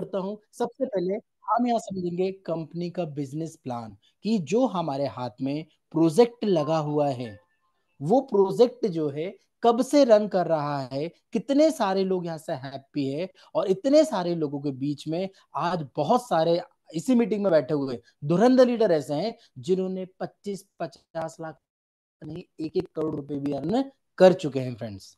करता हूँ सबसे पहले हम यहाँ समझेंगे कंपनी का बिजनेस प्लान कि जो हमारे हाथ में प्रोजेक्ट लगा हुआ है वो प्रोजेक्ट जो है कब से रन कर रहा है कितने सारे लोग यहाँ से हैप्पी है और इतने सारे लोगों के बीच में आज बहुत सारे इसी मीटिंग में बैठे हुए धुरंधर लीडर ऐसे हैं जिन्होंने 25 50 लाख नहीं एक एक करोड़ रुपए भी अर्न कर चुके हैं फ्रेंड्स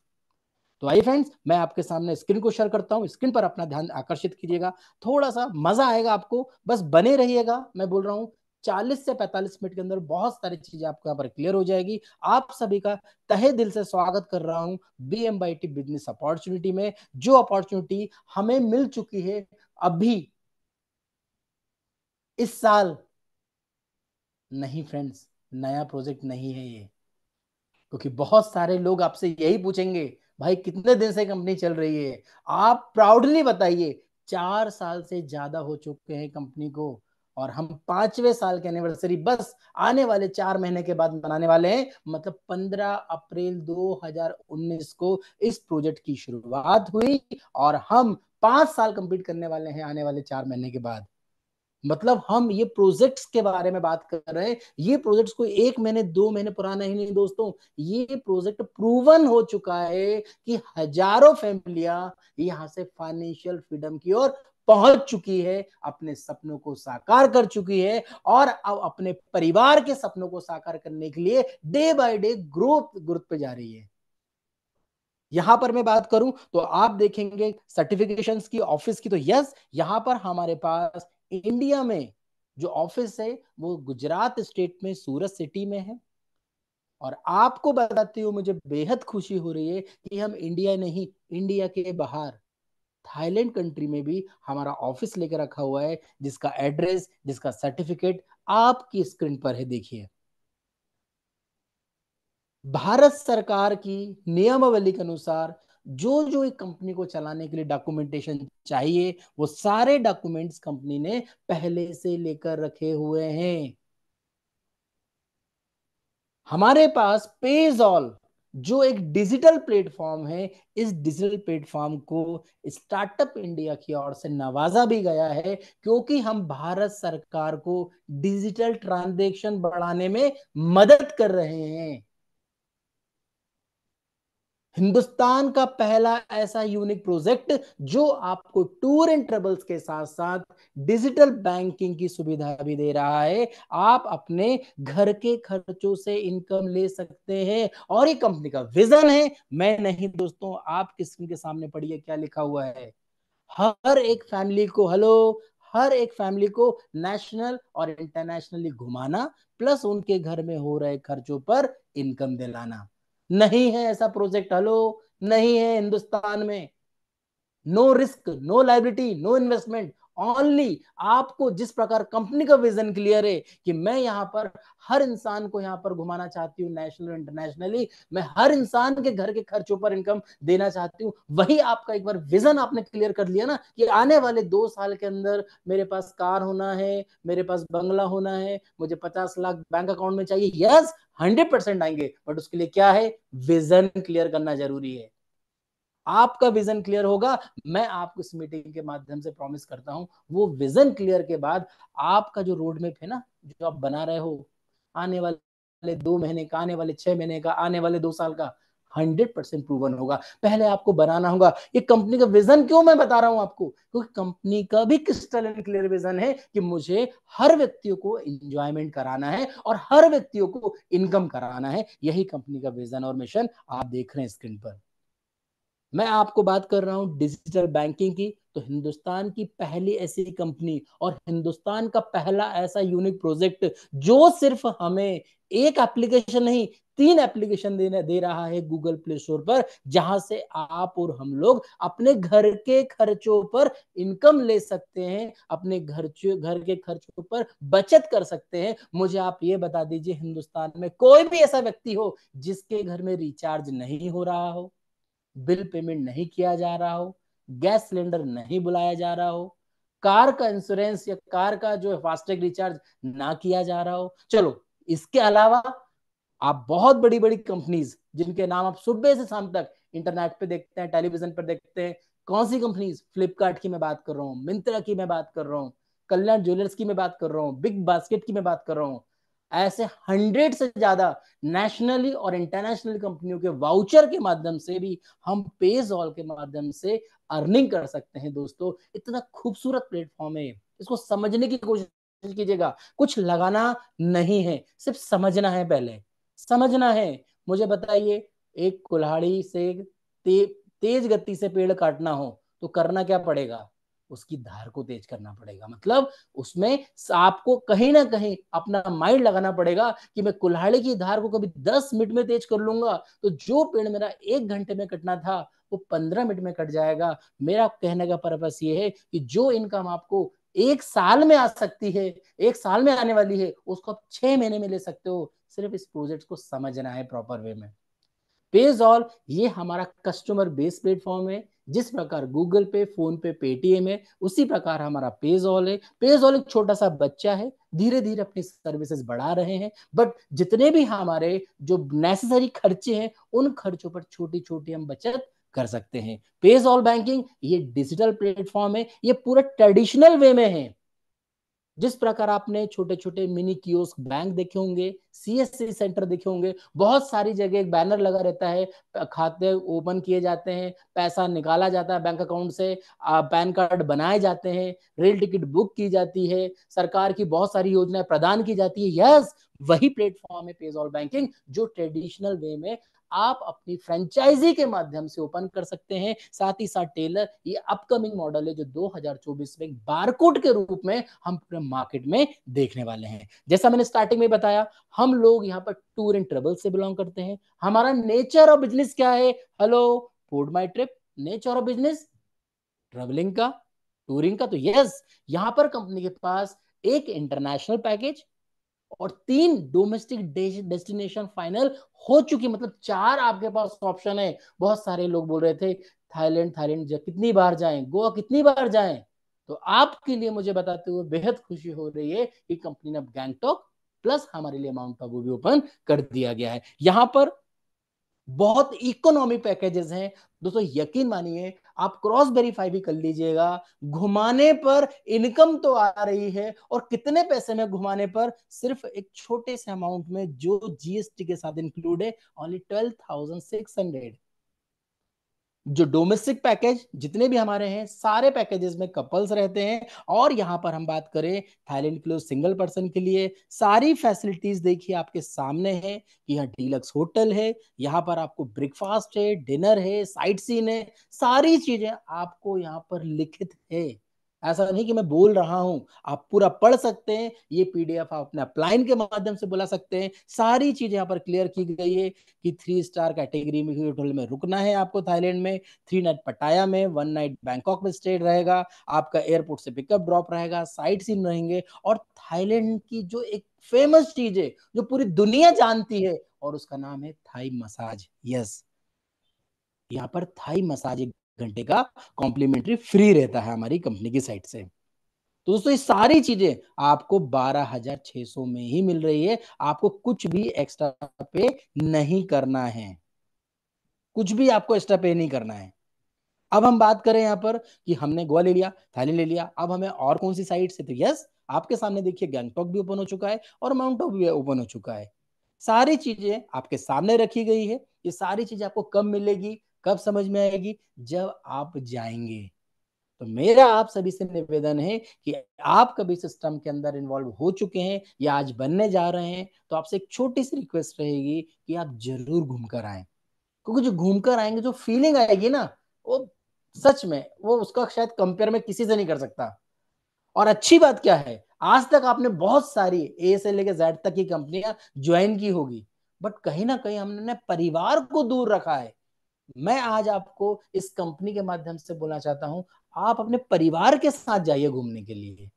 तो आई फ्रेंड्स मैं आपके सामने स्क्रीन को शेयर करता हूँ स्क्रीन पर अपना ध्यान आकर्षित कीजिएगा थोड़ा सा मजा आएगा आपको बस बने रहिएगा मैं बोल रहा हूँ चालीस से 45 मिनट के अंदर बहुत सारी चीजें आपको यहाँ पर क्लियर हो जाएगी आप सभी का तहे दिल से स्वागत कर रहा हूँ B M by T business opportunity में जो अपॉर्चुनिटी हमें मिल चुकी है अभी इस साल नहीं फ्रेंड्स नया प्रोजेक्ट नहीं है ये क्योंकि बहुत सारे लोग आपसे यही पूछेंगे भाई कितने दिन से कंपनी चल रही है आप प्राउडली बताइए चार साल से ज्यादा हो चुके हैं कंपनी को और हम पांचवे साल के एनिवर्सरी बस आने वाले चार महीने के बाद मनाने वाले हैं मतलब 15 अप्रैल 2019 को इस प्रोजेक्ट की शुरुआत हुई और हम पांच साल कंप्लीट करने वाले हैं आने वाले चार महीने के बाद मतलब हम ये प्रोजेक्ट्स के बारे में बात कर रहे हैं ये प्रोजेक्ट्स को एक महीने दो महीने पुराना ही नहीं दोस्तों ये प्रोजेक्ट प्रूवन हो चुका है कि हजारों फैमिलिया यहाँ से फाइनेंशियल फ्रीडम की ओर पहुंच चुकी है अपने सपनों को साकार कर चुकी है और अब अपने परिवार के सपनों को साकार करने के लिए day by day growth growth पे जा रही है यहां पर मैं बात करूं तो आप देखेंगे सर्टिफिकेशंस की ऑफिस की तो यस यहां पर हमारे पास इंडिया में जो ऑफिस है वो गुजरात स्टेट में सूरत सिटी में है और आपको बताती हूँ मुझे बेहद खुशी हो रही है कि हम इंडिया नहीं इंडिया के बाहर थाईलैंड कंट्री में भी हमारा ऑफिस लेकर रखा हुआ है जिसका एड्रेस जिसका सर्टिफिकेट आपकी स्क्रीन पर है देखिए भारत सरकार की नियमावली के अनुसार जो जो एक कंपनी को चलाने के लिए डॉक्यूमेंटेशन चाहिए वो सारे डॉक्यूमेंट्स कंपनी ने पहले से लेकर रखे हुए हैं हमारे पास पेज ऑल जो एक डिजिटल प्लेटफॉर्म है इस डिजिटल प्लेटफॉर्म को स्टार्टअप इंडिया की ओर से नवाजा भी गया है क्योंकि हम भारत सरकार को डिजिटल ट्रांजेक्शन बढ़ाने में मदद कर रहे हैं हिंदुस्तान का पहला ऐसा यूनिक प्रोजेक्ट जो आपको टूर एंड ट्रेवल्स के साथ साथ डिजिटल बैंकिंग की सुविधा भी दे रहा है आप अपने घर के खर्चों से इनकम ले सकते हैं और ये कंपनी का विजन है मैं नहीं दोस्तों आप स्क्रीन के सामने पढ़िए क्या लिखा हुआ है हर एक फैमिली को हेलो हर एक फैमिली को नेशनल और इंटरनेशनली घुमाना प्लस उनके घर में हो रहे खर्चों पर इनकम दिलाना नहीं है ऐसा प्रोजेक्ट हेलो नहीं है हिंदुस्तान में no risk no liability no investment only आपको जिस प्रकार कंपनी का विजन क्लियर है कि मैं यहाँ पर हर इंसान को यहाँ पर घुमाना चाहती हूँ नेशनल इंटरनेशनली मैं हर इंसान के घर के खर्चों पर इनकम देना चाहती हूँ वही आपका एक बार विजन आपने क्लियर कर लिया ना कि आने वाले दो साल के अंदर मेरे पास कार होना है मेरे पास बंगला होना है मुझे पचास लाख बैंक अकाउंट में चाहिए यस हंड्रेड परसेंट आएंगे बट उसके लिए क्या है विजन क्लियर करना जरूरी है आपका विजन क्लियर होगा मैं आपको इस मीटिंग के माध्यम से प्रॉमिस करता हूं वो विजन क्लियर के बाद आपका जो रोडमेप है ना जो आप बना रहे हो आने वाले दो महीने का आने वाले छह महीने का आने वाले दो साल का हंड्रेड परसेंट प्रूवन होगा पहले आपको बनाना होगा ये कंपनी का विजन क्यों मैं बता रहा हूं आपको क्योंकि कंपनी का भी क्रिस्टल एंड क्लियर विजन है कि मुझे हर व्यक्तियों को इंजॉयमेंट कराना है और हर व्यक्तियों को इनकम कराना है यही कंपनी का विजन और मिशन आप देख रहे हैं स्क्रीन पर मैं आपको बात कर रहा हूं डिजिटल बैंकिंग की तो हिंदुस्तान की पहली ऐसी कंपनी और हिंदुस्तान का पहला ऐसा यूनिक प्रोजेक्ट जो सिर्फ हमें एक एप्लीकेशन नहीं तीन एप्लीकेशन देने दे रहा है गूगल प्ले स्टोर पर जहां से आप और हम लोग अपने घर के खर्चों पर इनकम ले सकते हैं अपने घर घर के खर्चों पर बचत कर सकते हैं मुझे आप ये बता दीजिए हिंदुस्तान में कोई भी ऐसा व्यक्ति हो जिसके घर में रिचार्ज नहीं हो रहा हो बिल पेमेंट नहीं किया जा रहा हो गैस सिलेंडर नहीं बुलाया जा रहा हो कार का इंश्योरेंस या कार का जो है फास्टैग रिचार्ज ना किया जा रहा हो चलो इसके अलावा आप बहुत बड़ी बड़ी कंपनीज जिनके नाम आप सुबह से शाम तक इंटरनेट पे देखते हैं टेलीविजन पर देखते हैं कौन सी कंपनीज फ्लिपकार्ट की मैं बात कर रहा हूँ मिंत्रा की मैं बात कर रहा हूँ कल्याण ज्वेलर्स की मैं बात कर रहा हूँ बिग बास्केट की मैं बात कर रहा हूँ ऐसे हंड्रेड से ज्यादा नेशनली और इंटरनेशनल कंपनियों के वाउचर के माध्यम से भी हम पेज ऑल के माध्यम से अर्निंग कर सकते हैं दोस्तों इतना खूबसूरत प्लेटफॉर्म है इसको समझने की कोशिश कीजिएगा कुछ लगाना नहीं है सिर्फ समझना है पहले समझना है मुझे बताइए एक कुल्हाड़ी से ते, तेज गति से पेड़ काटना हो तो करना क्या पड़ेगा उसकी धार को तेज करना पड़ेगा मतलब उसमें आपको कहीं ना कहीं अपना माइंड लगाना पड़ेगा कि मैं कुल्हाड़ी की धार को कभी दस मिनट में तेज कर लूंगा तो जो पेड़ मेरा एक घंटे में कटना था वो पंद्रह मिनट में कट जाएगा मेरा कहने का पर्पस ये है कि जो इनकम आपको एक साल में आ सकती है एक साल में आने वाली है उसको आप छह महीने में ले सकते हो सिर्फ इस प्रोजेक्ट को समझना है प्रॉपर वे में पेज ऑल ये हमारा कस्टमर बेस प्लेटफॉर्म है जिस प्रकार गूगल पे फोन पे पेटीएम है उसी प्रकार हमारा पेजॉल है पेजॉल एक छोटा सा बच्चा है धीरे धीरे अपनी सर्विसेज बढ़ा रहे हैं बट जितने भी हमारे जो नेसेसरी खर्चे हैं उन खर्चों पर छोटी छोटी हम बचत कर सकते हैं पेज ऑल बैंकिंग ये डिजिटल प्लेटफॉर्म है ये पूरा ट्रेडिशनल वे में है जिस प्रकार आपने छोटे छोटे मिनी कियोस्क बैंक देखे होंगे सीएससी सेंटर देखे होंगे बहुत सारी जगह एक बैनर लगा रहता है खाते ओपन किए जाते हैं पैसा निकाला जाता है बैंक अकाउंट से पैन कार्ड बनाए जाते हैं रेल टिकट बुक की जाती है सरकार की बहुत सारी योजनाएं प्रदान की जाती है यस वही प्लेटफॉर्म है पेज ऑल बैंकिंग जो ट्रेडिशनल वे में आप अपनी फ्रेंचाइजी के माध्यम से ओपन कर सकते हैं साथ ही साथ टेलर ये अपकमिंग मॉडल है जो 2024 में बारकोड के रूप में हम पूरे मार्केट में देखने वाले हैं जैसा मैंने स्टार्टिंग में बताया हम लोग यहाँ पर टूर एंड ट्रेवल से बिलोंग करते हैं हमारा नेचर ऑफ बिजनेस क्या है hello food my trip nature of business travelling का टूरिंग का तो यस यहाँ पर कंपनी के पास एक इंटरनेशनल पैकेज और तीन डोमेस्टिक डेस्टिनेशन फाइनल हो चुकी मतलब चार आपके पास ऑप्शन है बहुत सारे लोग बोल रहे थे थाईलैंड थाईलैंड कितनी बार जाएं गोवा कितनी बार जाएं तो आपके लिए मुझे बताते हुए बेहद खुशी हो रही है कि कंपनी ने गैंगटॉक प्लस हमारे लिए माउंट आबू भी ओपन कर दिया गया है यहां पर बहुत इकोनॉमी पैकेजेस हैं दोस्तों यकीन मानिए आप क्रॉस वेरीफाई भी कर लीजिएगा घुमाने पर इनकम तो आ रही है और कितने पैसे में घुमाने पर सिर्फ एक छोटे से अमाउंट में जो जीएसटी के साथ इंक्लूड है only twelve thousand six hundred जो डोमेस्टिक पैकेज जितने भी हमारे हैं सारे पैकेजेस में कपल्स रहते हैं और यहाँ पर हम बात करें थाईलैंड के लिए सिंगल पर्सन के लिए सारी फैसिलिटीज देखिए आपके सामने है कि यहाँ डीलक्स होटल है यहाँ पर आपको ब्रेकफास्ट है डिनर है साइट सीन है सारी चीजें आपको यहाँ पर लिखित है ऐसा नहीं कि मैं बोल रहा हूं आप पूरा पढ़ सकते हैं ये पीडीएफ आप अपने अपलाइन के माध्यम से बुला सकते हैं सारी चीज यहाँ पर क्लियर की गई है कि थ्री स्टार कैटेगरी में होटल में रुकना है आपको थाईलैंड में थ्री नाइट पटाया में वन नाइट बैंकॉक में स्टे रहेगा आपका एयरपोर्ट से पिकअप ड्रॉप रहेगा साइट सीन रहेंगे और थाईलैंड की जो एक फेमस चीज है जो पूरी दुनिया जानती है और उसका नाम है थाई मसाज यस यहाँ पर थाई मसाज एक घंटे का कॉम्प्लीमेंट्री फ्री रहता है हमारी कंपनी की साइट से तो दोस्तों ये सारी चीजें आपको 12,600 में ही मिल रही है आपको कुछ भी एक्स्ट्रा पे नहीं करना है कुछ भी आपको एक्स्ट्रा पे नहीं करना है अब हम बात करें यहाँ पर कि हमने गोवा ले लिया थाली ले लिया अब हमें और कौन सी साइट से तो यस आपके सामने देखिए गैंगटॉक भी ओपन हो चुका है और माउंट आबू भी ओपन हो चुका है सारी चीजें आपके सामने रखी गई है ये सारी चीजें आपको कम मिलेगी कब समझ में आएगी जब आप जाएंगे तो मेरा आप सभी से निवेदन है कि आप कभी सिस्टम के अंदर इन्वॉल्व हो चुके हैं या आज बनने जा रहे हैं तो आपसे एक छोटी सी रिक्वेस्ट रहेगी कि आप जरूर घूम कर आए क्योंकि जो घूम कर आएंगे जो फीलिंग आएगी ना वो सच में वो उसका शायद कंपेयर में किसी से नहीं कर सकता और अच्छी बात क्या है आज तक आपने बहुत सारी ए से लेकर जेड तक की कंपनियां ज्वाइन की होगी बट कहीं ना कहीं हमने परिवार को दूर रखा है मैं आज आपको इस कंपनी के माध्यम से बोलना चाहता हूं आप अपने परिवार के साथ जाइए घूमने के लिए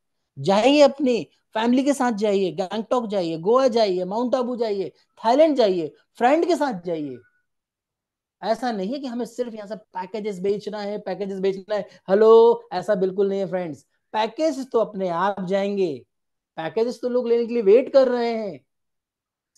जाइए अपनी फैमिली के साथ जाइए गैंगटॉक जाइए गोवा जाइए माउंट आबू जाइए थाईलैंड जाइए फ्रेंड के साथ जाइए ऐसा नहीं है कि हमें सिर्फ यहाँ से पैकेजेस बेचना है पैकेजेस बेचना है हेलो ऐसा बिल्कुल नहीं है फ्रेंड्स पैकेज तो अपने आप जाएंगे पैकेजेस तो लोग लेने के लिए वेट कर रहे हैं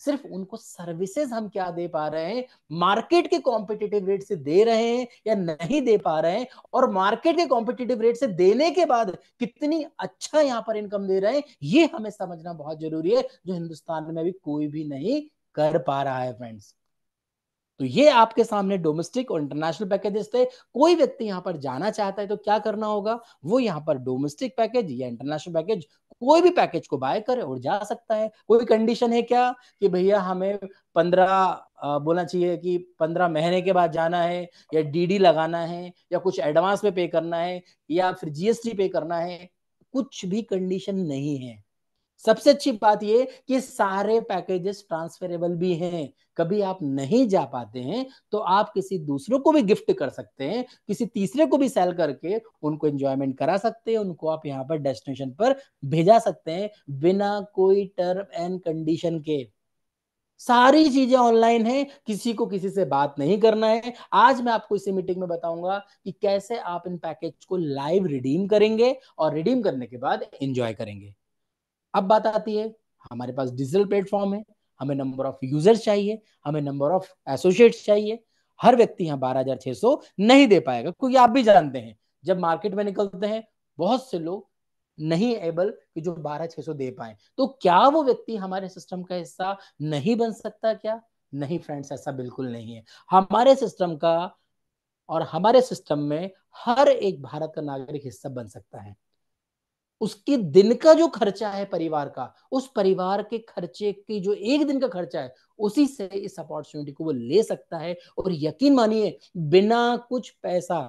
सिर्फ उनको सर्विसेज हम क्या दे पा रहे हैं मार्केट के कॉम्पिटेटिव रेट से दे रहे हैं या नहीं दे पा रहे हैं और मार्केट के कॉम्पिटेटिव रेट से देने के बाद कितनी अच्छा यहाँ पर इनकम दे रहे हैं ये हमें समझना बहुत जरूरी है जो हिंदुस्तान में अभी कोई भी नहीं कर पा रहा है फ्रेंड्स तो ये आपके सामने डोमेस्टिक और इंटरनेशनल पैकेजेस थे कोई व्यक्ति यहाँ पर जाना चाहता है तो क्या करना होगा वो यहाँ पर डोमेस्टिक पैकेज या इंटरनेशनल पैकेज कोई भी पैकेज को बाय करे और जा सकता है कोई कंडीशन है क्या कि भैया हमें पंद्रह बोलना चाहिए कि पंद्रह महीने के बाद जाना है या डीडी लगाना है या कुछ एडवांस में पे करना है या फिर जीएसटी पे करना है कुछ भी कंडीशन नहीं है सबसे अच्छी बात यह कि सारे पैकेजेस ट्रांसफरेबल भी हैं कभी आप नहीं जा पाते हैं तो आप किसी दूसरों को भी गिफ्ट कर सकते हैं किसी तीसरे को भी सेल करके उनको एंजॉयमेंट करा सकते हैं उनको आप यहाँ पर डेस्टिनेशन पर भेजा सकते हैं बिना कोई टर्म एंड कंडीशन के सारी चीजें ऑनलाइन है किसी को किसी से बात नहीं करना है आज मैं आपको इसी मीटिंग में बताऊंगा कि कैसे आप इन पैकेज को लाइव रिडीम करेंगे और रिडीम करने के बाद एंजॉय करेंगे अब बात आती है हमारे पास डिजिटल प्लेटफॉर्म है हमें नंबर ऑफ यूजर्स चाहिए हमें नंबर ऑफ एसोसिएट्स चाहिए हर व्यक्ति यहाँ बारह हजार छह सौ नहीं दे पाएगा क्योंकि आप भी जानते हैं जब मार्केट में निकलते हैं बहुत से लोग नहीं एबल कि जो बारह छह सौ दे पाए तो क्या वो व्यक्ति हमारे सिस्टम का हिस्सा नहीं बन सकता क्या नहीं फ्रेंड्स ऐसा बिल्कुल नहीं है हमारे सिस्टम का और हमारे सिस्टम में हर एक भारत का नागरिक हिस्सा बन सकता है उसके दिन का जो खर्चा है परिवार का उस परिवार के खर्चे की जो एक दिन का खर्चा है उसी से इस अपॉर्चुनिटी को वो ले सकता है और यकीन मानिए बिना कुछ पैसा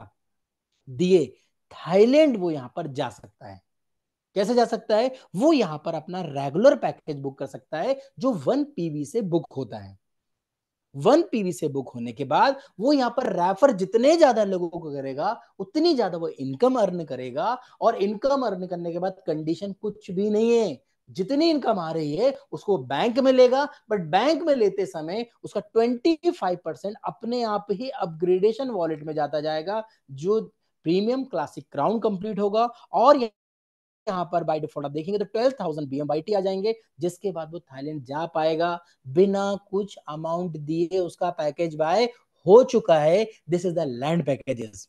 दिए थाईलैंड वो यहां पर जा सकता है कैसे जा सकता है वो यहां पर अपना रेगुलर पैकेज बुक कर सकता है जो वन पीवी से बुक होता है वन पीवी से बुक होने के बाद वो यहाँ पर रेफर जितने ज्यादा लोगों को करेगा उतनी ज्यादा वो इनकम अर्न करेगा और इनकम अर्न करने के बाद कंडीशन कुछ भी नहीं है जितनी इनकम आ रही है उसको बैंक में लेगा बट बैंक में लेते समय उसका 25 परसेंट अपने आप ही अपग्रेडेशन वॉलेट में जाता जाएगा जो प्रीमियम क्लासिक क्राउन कंप्लीट होगा और यहाँ पर बाई डिफॉल्ट आप देखेंगे तो twelve thousand B M by T आ जाएंगे जिसके बाद वो थाईलैंड जा पाएगा बिना कुछ अमाउंट दिए उसका पैकेज बाय हो चुका है this is the land packages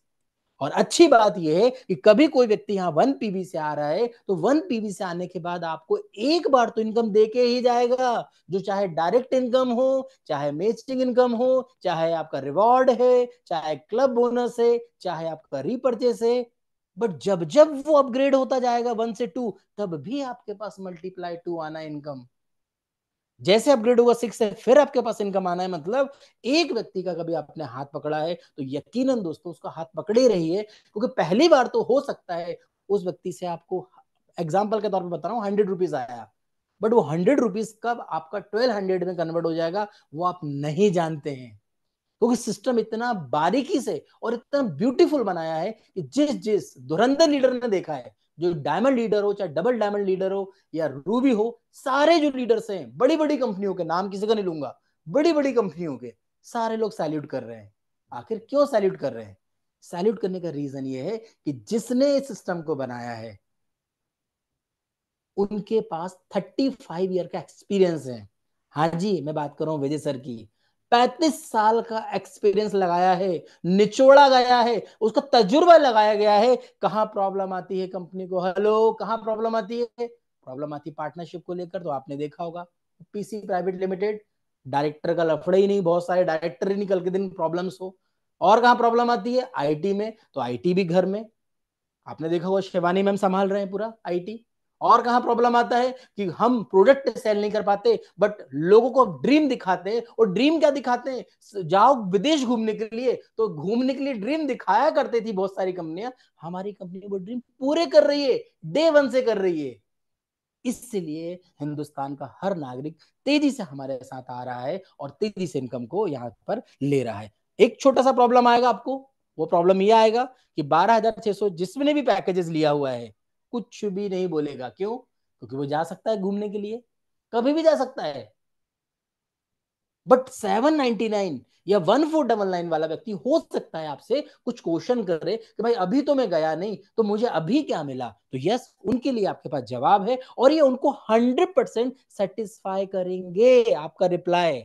और अच्छी बात यह है कि कभी कोई व्यक्ति यहाँ वन पीवी से आ रहा है तो वन पीवी से आने के बाद आपको एक बार तो इनकम देके ही जाएगा जो चाहे डायरेक्ट इनकम हो चाहे मैचिंग इनकम हो चाहे आपका रिवॉर्ड है चाहे क्लब बोनस है चाहे आपका रिपर्चेस है बट जब जब वो अपग्रेड होता जाएगा वन से टू तब भी आपके पास मल्टीप्लाई टू आना इनकम जैसे अपग्रेड हुआ सिक्स है फिर आपके पास इनकम आना है मतलब एक व्यक्ति का कभी आपने हाथ पकड़ा है तो यकीनन दोस्तों उसका हाथ पकड़े रही है क्योंकि पहली बार तो हो सकता है उस व्यक्ति से आपको एग्जाम्पल के तौर पर बता रहा हूँ हंड्रेड रुपीज आया बट वो हंड्रेड रुपीज कब आपका ट्वेल्व हंड्रेड में कन्वर्ट हो जाएगा वो आप नहीं जानते हैं क्योंकि सिस्टम इतना बारीकी से और इतना ब्यूटीफुल बनाया है कि जिस जिस धुरंधर लीडर ने देखा है जो डायमंड लीडर हो चाहे डबल डायमंड लीडर हो या रूबी हो सारे जो लीडर्स हैं बड़ी बड़ी कंपनियों के नाम किसी का नहीं लूंगा बड़ी बड़ी कंपनियों के सारे लोग सैल्यूट कर रहे हैं आखिर क्यों सैल्यूट कर रहे हैं सैल्यूट करने का रीजन ये है कि जिसने इस सिस्टम को बनाया है उनके पास थर्टी फाइव ईयर का एक्सपीरियंस है हाँ जी मैं बात कर रहा हूँ विजय सर की पैंतीस साल का एक्सपीरियंस लगाया है निचोड़ा गया है उसका तजुर्बा लगाया गया है कहाँ प्रॉब्लम आती है कंपनी को हेलो कहाँ प्रॉब्लम आती है प्रॉब्लम आती है पार्टनरशिप को लेकर तो आपने देखा होगा पीसी प्राइवेट लिमिटेड डायरेक्टर का लफड़ा ही नहीं बहुत सारे डायरेक्टर ही निकल के दिन प्रॉब्लम्स हो और कहाँ प्रॉब्लम आती है आईटी में तो आईटी भी घर में आपने देखा होगा शिवानी मैम संभाल रहे हैं पूरा आईटी और कहा प्रॉब्लम आता है कि हम प्रोडक्ट सेल नहीं कर पाते बट लोगों को ड्रीम दिखाते हैं और ड्रीम क्या दिखाते हैं जाओ विदेश घूमने के लिए तो घूमने के लिए ड्रीम दिखाया करती थी बहुत सारी कंपनियां हमारी कंपनी वो ड्रीम पूरे कर रही है डे वन से कर रही है इसलिए हिंदुस्तान का हर नागरिक तेजी से हमारे साथ आ रहा है और तेजी से इनकम को यहाँ पर ले रहा है एक छोटा सा प्रॉब्लम आएगा आपको वो प्रॉब्लम ये आएगा कि बारह हजार सौ जिसमें भी पैकेजेस लिया हुआ है कुछ भी नहीं बोलेगा क्यों क्योंकि वो जा सकता है घूमने के लिए कभी भी जा सकता है बट नाइन या नाइन वाला व्यक्ति हो सकता है आपसे कुछ क्वेश्चन करे कि भाई अभी तो मैं गया नहीं तो मुझे अभी क्या मिला तो यस उनके लिए आपके पास जवाब है और ये उनको हंड्रेड परसेंट सेटिस्फाई करेंगे आपका रिप्लाई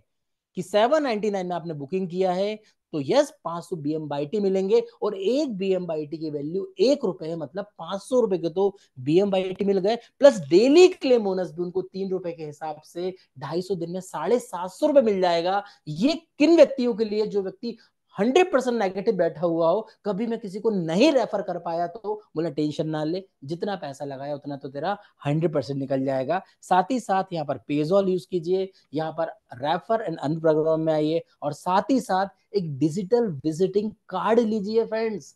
कि नाइन में आपने बुकिंग किया है तो यस पांच सौ बी एम बाई टी मिलेंगे और एक बी एम बाई टी की वैल्यू एक रुपए है मतलब पांच सौ रुपए के तो बी एम बाई टी मिल गए प्लस डेली क्लेम बोनस भी उनको तीन रुपए के हिसाब से ढाई सौ दिन में साढ़े सात सौ रुपए मिल जाएगा ये किन व्यक्तियों के लिए जो व्यक्ति हंड्रेड परसेंट नेगेटिव बैठा हुआ हो कभी मैं किसी को नहीं रेफर कर पाया तो बोला टेंशन ना ले जितना पैसा लगाया उतना तो तेरा हंड्रेड परसेंट निकल जाएगा साथ ही साथ यहाँ पर पेजॉल यूज कीजिए यहाँ पर रेफर एंड अन प्रोग्राम में आइए और साथ ही साथ एक डिजिटल विजिटिंग कार्ड लीजिए फ्रेंड्स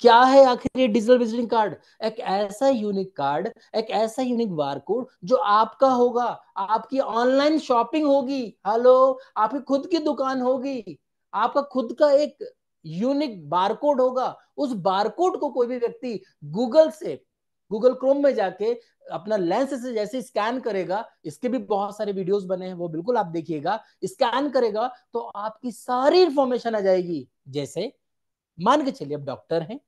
क्या है आखिर ये डिजिटल विजिटिंग कार्ड एक ऐसा यूनिक कार्ड एक ऐसा यूनिक बारकोड जो आपका होगा आपकी ऑनलाइन शॉपिंग होगी हेलो आपकी खुद की दुकान होगी आपका खुद का एक यूनिक बारकोड होगा उस बारकोड को कोई भी व्यक्ति गूगल से गूगल क्रोम में जाके अपना लेंस से जैसे स्कैन करेगा इसके भी बहुत सारे वीडियोस बने हैं वो बिल्कुल आप देखिएगा स्कैन करेगा तो आपकी सारी इंफॉर्मेशन आ जाएगी जैसे मान के चलिए आप डॉक्टर हैं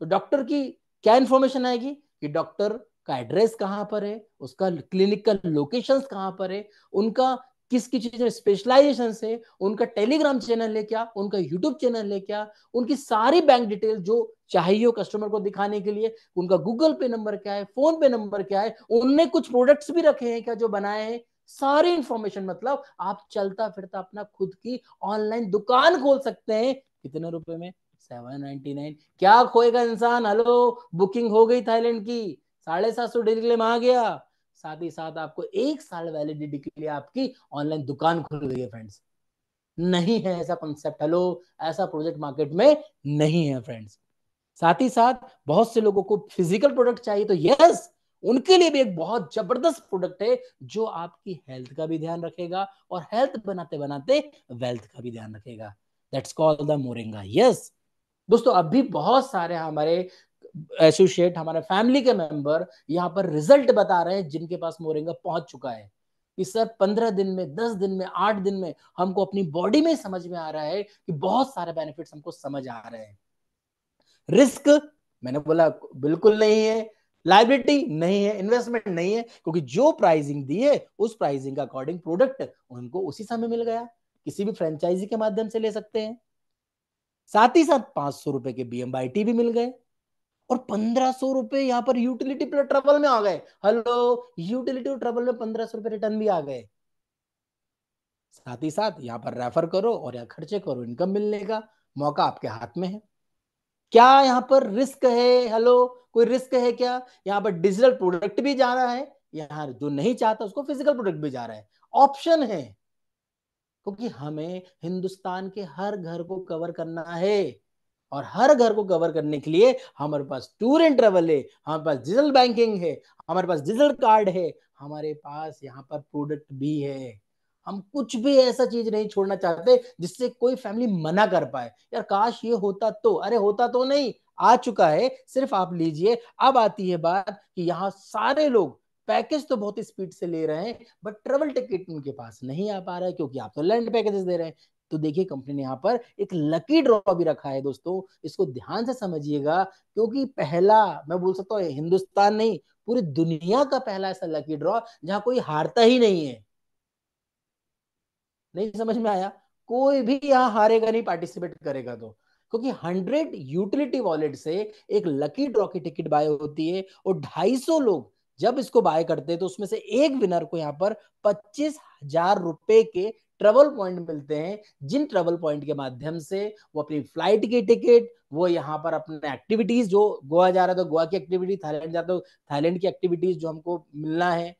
तो डॉक्टर की क्या इंफॉर्मेशन आएगी कि डॉक्टर का एड्रेस कहाँ पर है उसका क्लिनिक का लोकेशन कहाँ पर है उनका किसकी में स्पेशलाइजेशन से उनका टेलीग्राम चैनल ले क्या उनका यूट्यूब चैनल ले क्या उनकी सारी बैंक डिटेल जो चाहिए कस्टमर को दिखाने के लिए उनका गूगल पे नंबर क्या है फोन पे नंबर क्या है उनने कुछ प्रोडक्ट्स भी रखे हैं क्या जो बनाए हैं सारी इंफॉर्मेशन मतलब आप चलता फिरता अपना खुद की ऑनलाइन दुकान खोल सकते हैं कितने रुपए में 799 क्या खोएगा इंसान हेलो बुकिंग हो गई थाईलैंड की साढ़े सात सौ डिग्री में आ गया साथ ही साथ आपको एक साल वैलिडिटी के लिए आपकी ऑनलाइन दुकान खुल गई है फ्रेंड्स नहीं है ऐसा कॉन्सेप्ट हेलो ऐसा प्रोजेक्ट मार्केट में नहीं है फ्रेंड्स साथ ही साथ बहुत से लोगों को फिजिकल प्रोडक्ट चाहिए तो यस उनके लिए भी एक बहुत जबरदस्त प्रोडक्ट है जो आपकी हेल्थ का भी ध्यान रखेगा और हेल्थ बनाते बनाते वेल्थ का भी ध्यान रखेगा that's called the moringa yes दोस्तों अभी बहुत सारे हमारे एसोसिएट हमारे फैमिली के मेंबर यहाँ पर रिजल्ट बता रहे हैं जिनके पास मोरिंगा पहुंच चुका है कि सर पंद्रह दिन में दस दिन में आठ दिन में हमको अपनी बॉडी में समझ में आ रहा है कि बहुत सारे बेनिफिट्स हमको समझ आ रहे हैं रिस्क मैंने बोला बिल्कुल नहीं है लाइबिलिटी नहीं है इन्वेस्टमेंट नहीं है क्योंकि जो प्राइसिंग दी है उस प्राइसिंग का अकॉर्डिंग प्रोडक्ट उनको उसी समय मिल गया किसी भी फ्रेंचाइजी के माध्यम से ले सकते हैं साथ ही साथ पांच सौ रुपए के बी भी मिल गए और पंद्रह सौ रुपए यहाँ पर यूटिलिटी प्लस ट्रबल में आ गए हेलो यूटिलिटी ट्रबल में पंद्रह सौ रुपए रिटर्न भी आ गए साथ ही साथ यहाँ पर रेफर करो और यहाँ खर्चे करो इनकम मिलने का मौका आपके हाथ में है क्या यहाँ पर रिस्क है हेलो कोई रिस्क है क्या यहाँ पर डिजिटल प्रोडक्ट भी जा रहा है यहाँ जो नहीं चाहता उसको फिजिकल प्रोडक्ट भी जा रहा है ऑप्शन है क्योंकि हमें हिंदुस्तान के हर घर को कवर करना है और हर घर को कवर करने के लिए हमारे पास टूर एंड ट्रेवल है हमारे पास डिजिटल बैंकिंग है हमारे पास डिजिटल कार्ड है हमारे पास यहाँ पर प्रोडक्ट भी है हम कुछ भी ऐसा चीज नहीं छोड़ना चाहते जिससे कोई फैमिली मना कर पाए यार काश ये होता तो अरे होता तो नहीं आ चुका है सिर्फ आप लीजिए अब आती है बात कि यहाँ सारे लोग पैकेज तो बहुत स्पीड से ले रहे हैं बट ट्रेवल टिकट उनके पास नहीं आ पा रहा है क्योंकि आप तो लैंड पैकेजेस दे रहे हैं तो देखिए कंपनी ने यहाँ पर एक लकी ड्रॉ भी रखा है दोस्तों इसको ध्यान से समझिएगा क्योंकि पहला मैं बोल सकता हूँ हिंदुस्तान नहीं पूरी दुनिया का पहला ऐसा लकी ड्रॉ जहां कोई हारता ही नहीं है नहीं समझ में आया कोई भी यहाँ हारेगा नहीं पार्टिसिपेट करेगा तो क्योंकि 100 यूटिलिटी वॉलेट से एक लकी ड्रॉ की टिकट बाय होती है और 250 लोग जब इसको बाय करते हैं तो उसमें से एक विनर को यहाँ पर पच्चीस हजार रुपए के ट्रेवल पॉइंट मिलते हैं जिन ट्रेवल पॉइंट के माध्यम से वो अपनी फ्लाइट की टिकट वो यहाँ पर अपने एक्टिविटीज जो गोवा जा रहा है तो गोवा की एक्टिविटी थाईलैंड जा रहा है तो थाईलैंड की एक्टिविटीज जो हमको मिलना है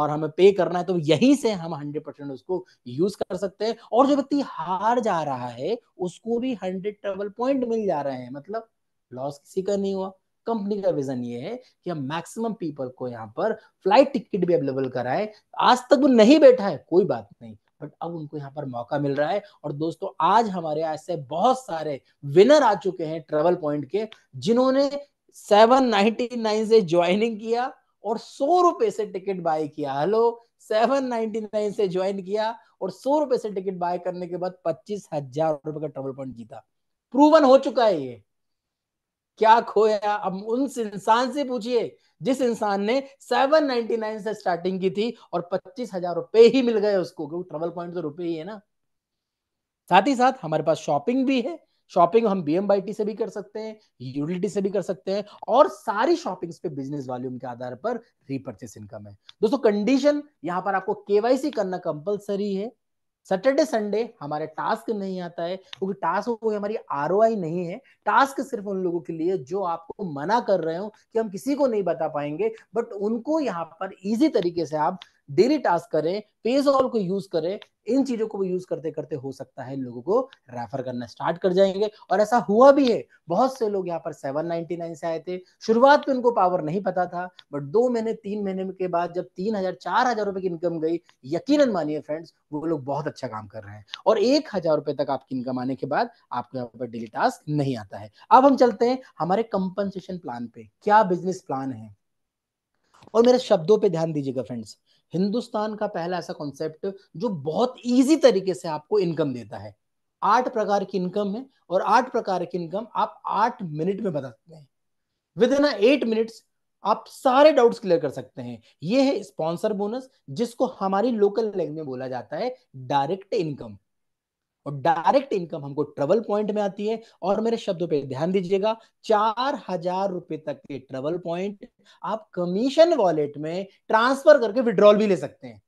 और हमें पे करना है तो यहीं से हम हंड्रेड परसेंट उसको यूज कर सकते हैं और जो व्यक्ति हार जा रहा है उसको भी हंड्रेड ट्रेवल पॉइंट मिल जा रहे हैं मतलब लॉस किसी का नहीं हुआ कंपनी का विजन ये है कि हम मैक्सिमम पीपल को यहाँ पर फ्लाइट टिकट भी अवेलेबल कराए आज तक वो नहीं बैठा है कोई बात नहीं बट अब उनको यहाँ पर मौका मिल रहा है और दोस्तों आज हमारे ऐसे बहुत सारे विनर आ चुके हैं ट्रेवल पॉइंट के जिन्होंने 799 से ज्वाइनिंग किया और सौ रुपए से टिकट बाय किया हेलो 799 से ज्वाइन किया और सौ रुपए से टिकट बाय करने के बाद पच्चीस हजार रुपए का ट्रेवल पॉइंट जीता प्रूवन हो चुका है ये क्या खोया अब उन इंसान से पूछिए जिस इंसान ने 799 से स्टार्टिंग की थी और पच्चीस हजार रुपए ही मिल गए उसको क्योंकि ट्रेवल पॉइंट तो रुपए ही है ना साथ ही साथ हमारे पास शॉपिंग भी है शॉपिंग हम बी से भी कर सकते हैं यूटिलिटी से भी कर सकते हैं और सारी शॉपिंग पे बिजनेस वॉल्यूम के आधार पर रिपर्चेस इनकम है दोस्तों कंडीशन यहाँ पर आपको केवाईसी करना कंपलसरी है सैटरडे संडे हमारे टास्क नहीं आता है क्योंकि टास्क कोई हमारी आर नहीं है टास्क सिर्फ उन लोगों के लिए जो आपको मना कर रहे हो कि हम किसी को नहीं बता पाएंगे बट उनको यहाँ पर इजी तरीके से आप डेली टास्क करें पेज ऑल को यूज करें इन चीजों को यूज करते करते हो सकता है लोगों को रेफर करना स्टार्ट कर जाएंगे और ऐसा हुआ भी है बहुत से लोग यहाँ पर 799 से आए थे शुरुआत में उनको पावर नहीं पता था बट दो महीने तीन महीने के बाद जब तीन हजार चार हजार रुपए की इनकम गई यकीन मानिए फ्रेंड्स वो लोग बहुत अच्छा काम कर रहे हैं और एक हजार रुपए तक आपकी इनकम आने के बाद आपको यहाँ पर डेली टास्क नहीं आता है अब हम चलते हैं हमारे कंपनसेशन प्लान पे क्या बिजनेस प्लान है और मेरे शब्दों पे ध्यान दीजिएगा फ्रेंड्स हिंदुस्तान का पहला ऐसा कॉन्सेप्ट जो बहुत ईजी तरीके से आपको इनकम देता है आठ प्रकार की इनकम है और आठ प्रकार की इनकम आप आठ मिनट में बता सकते हैं विद इन एट मिनट्स आप सारे डाउट्स क्लियर कर सकते हैं यह है स्पॉन्सर बोनस जिसको हमारी लोकल लैंग्वेज में बोला जाता है डायरेक्ट इनकम और डायरेक्ट इनकम हमको ट्रबल पॉइंट में आती है और मेरे शब्दों पे ध्यान दीजिएगा चार हजार रुपए तक के ट्रबल पॉइंट आप कमीशन वॉलेट में ट्रांसफर करके विड्रॉल भी ले सकते हैं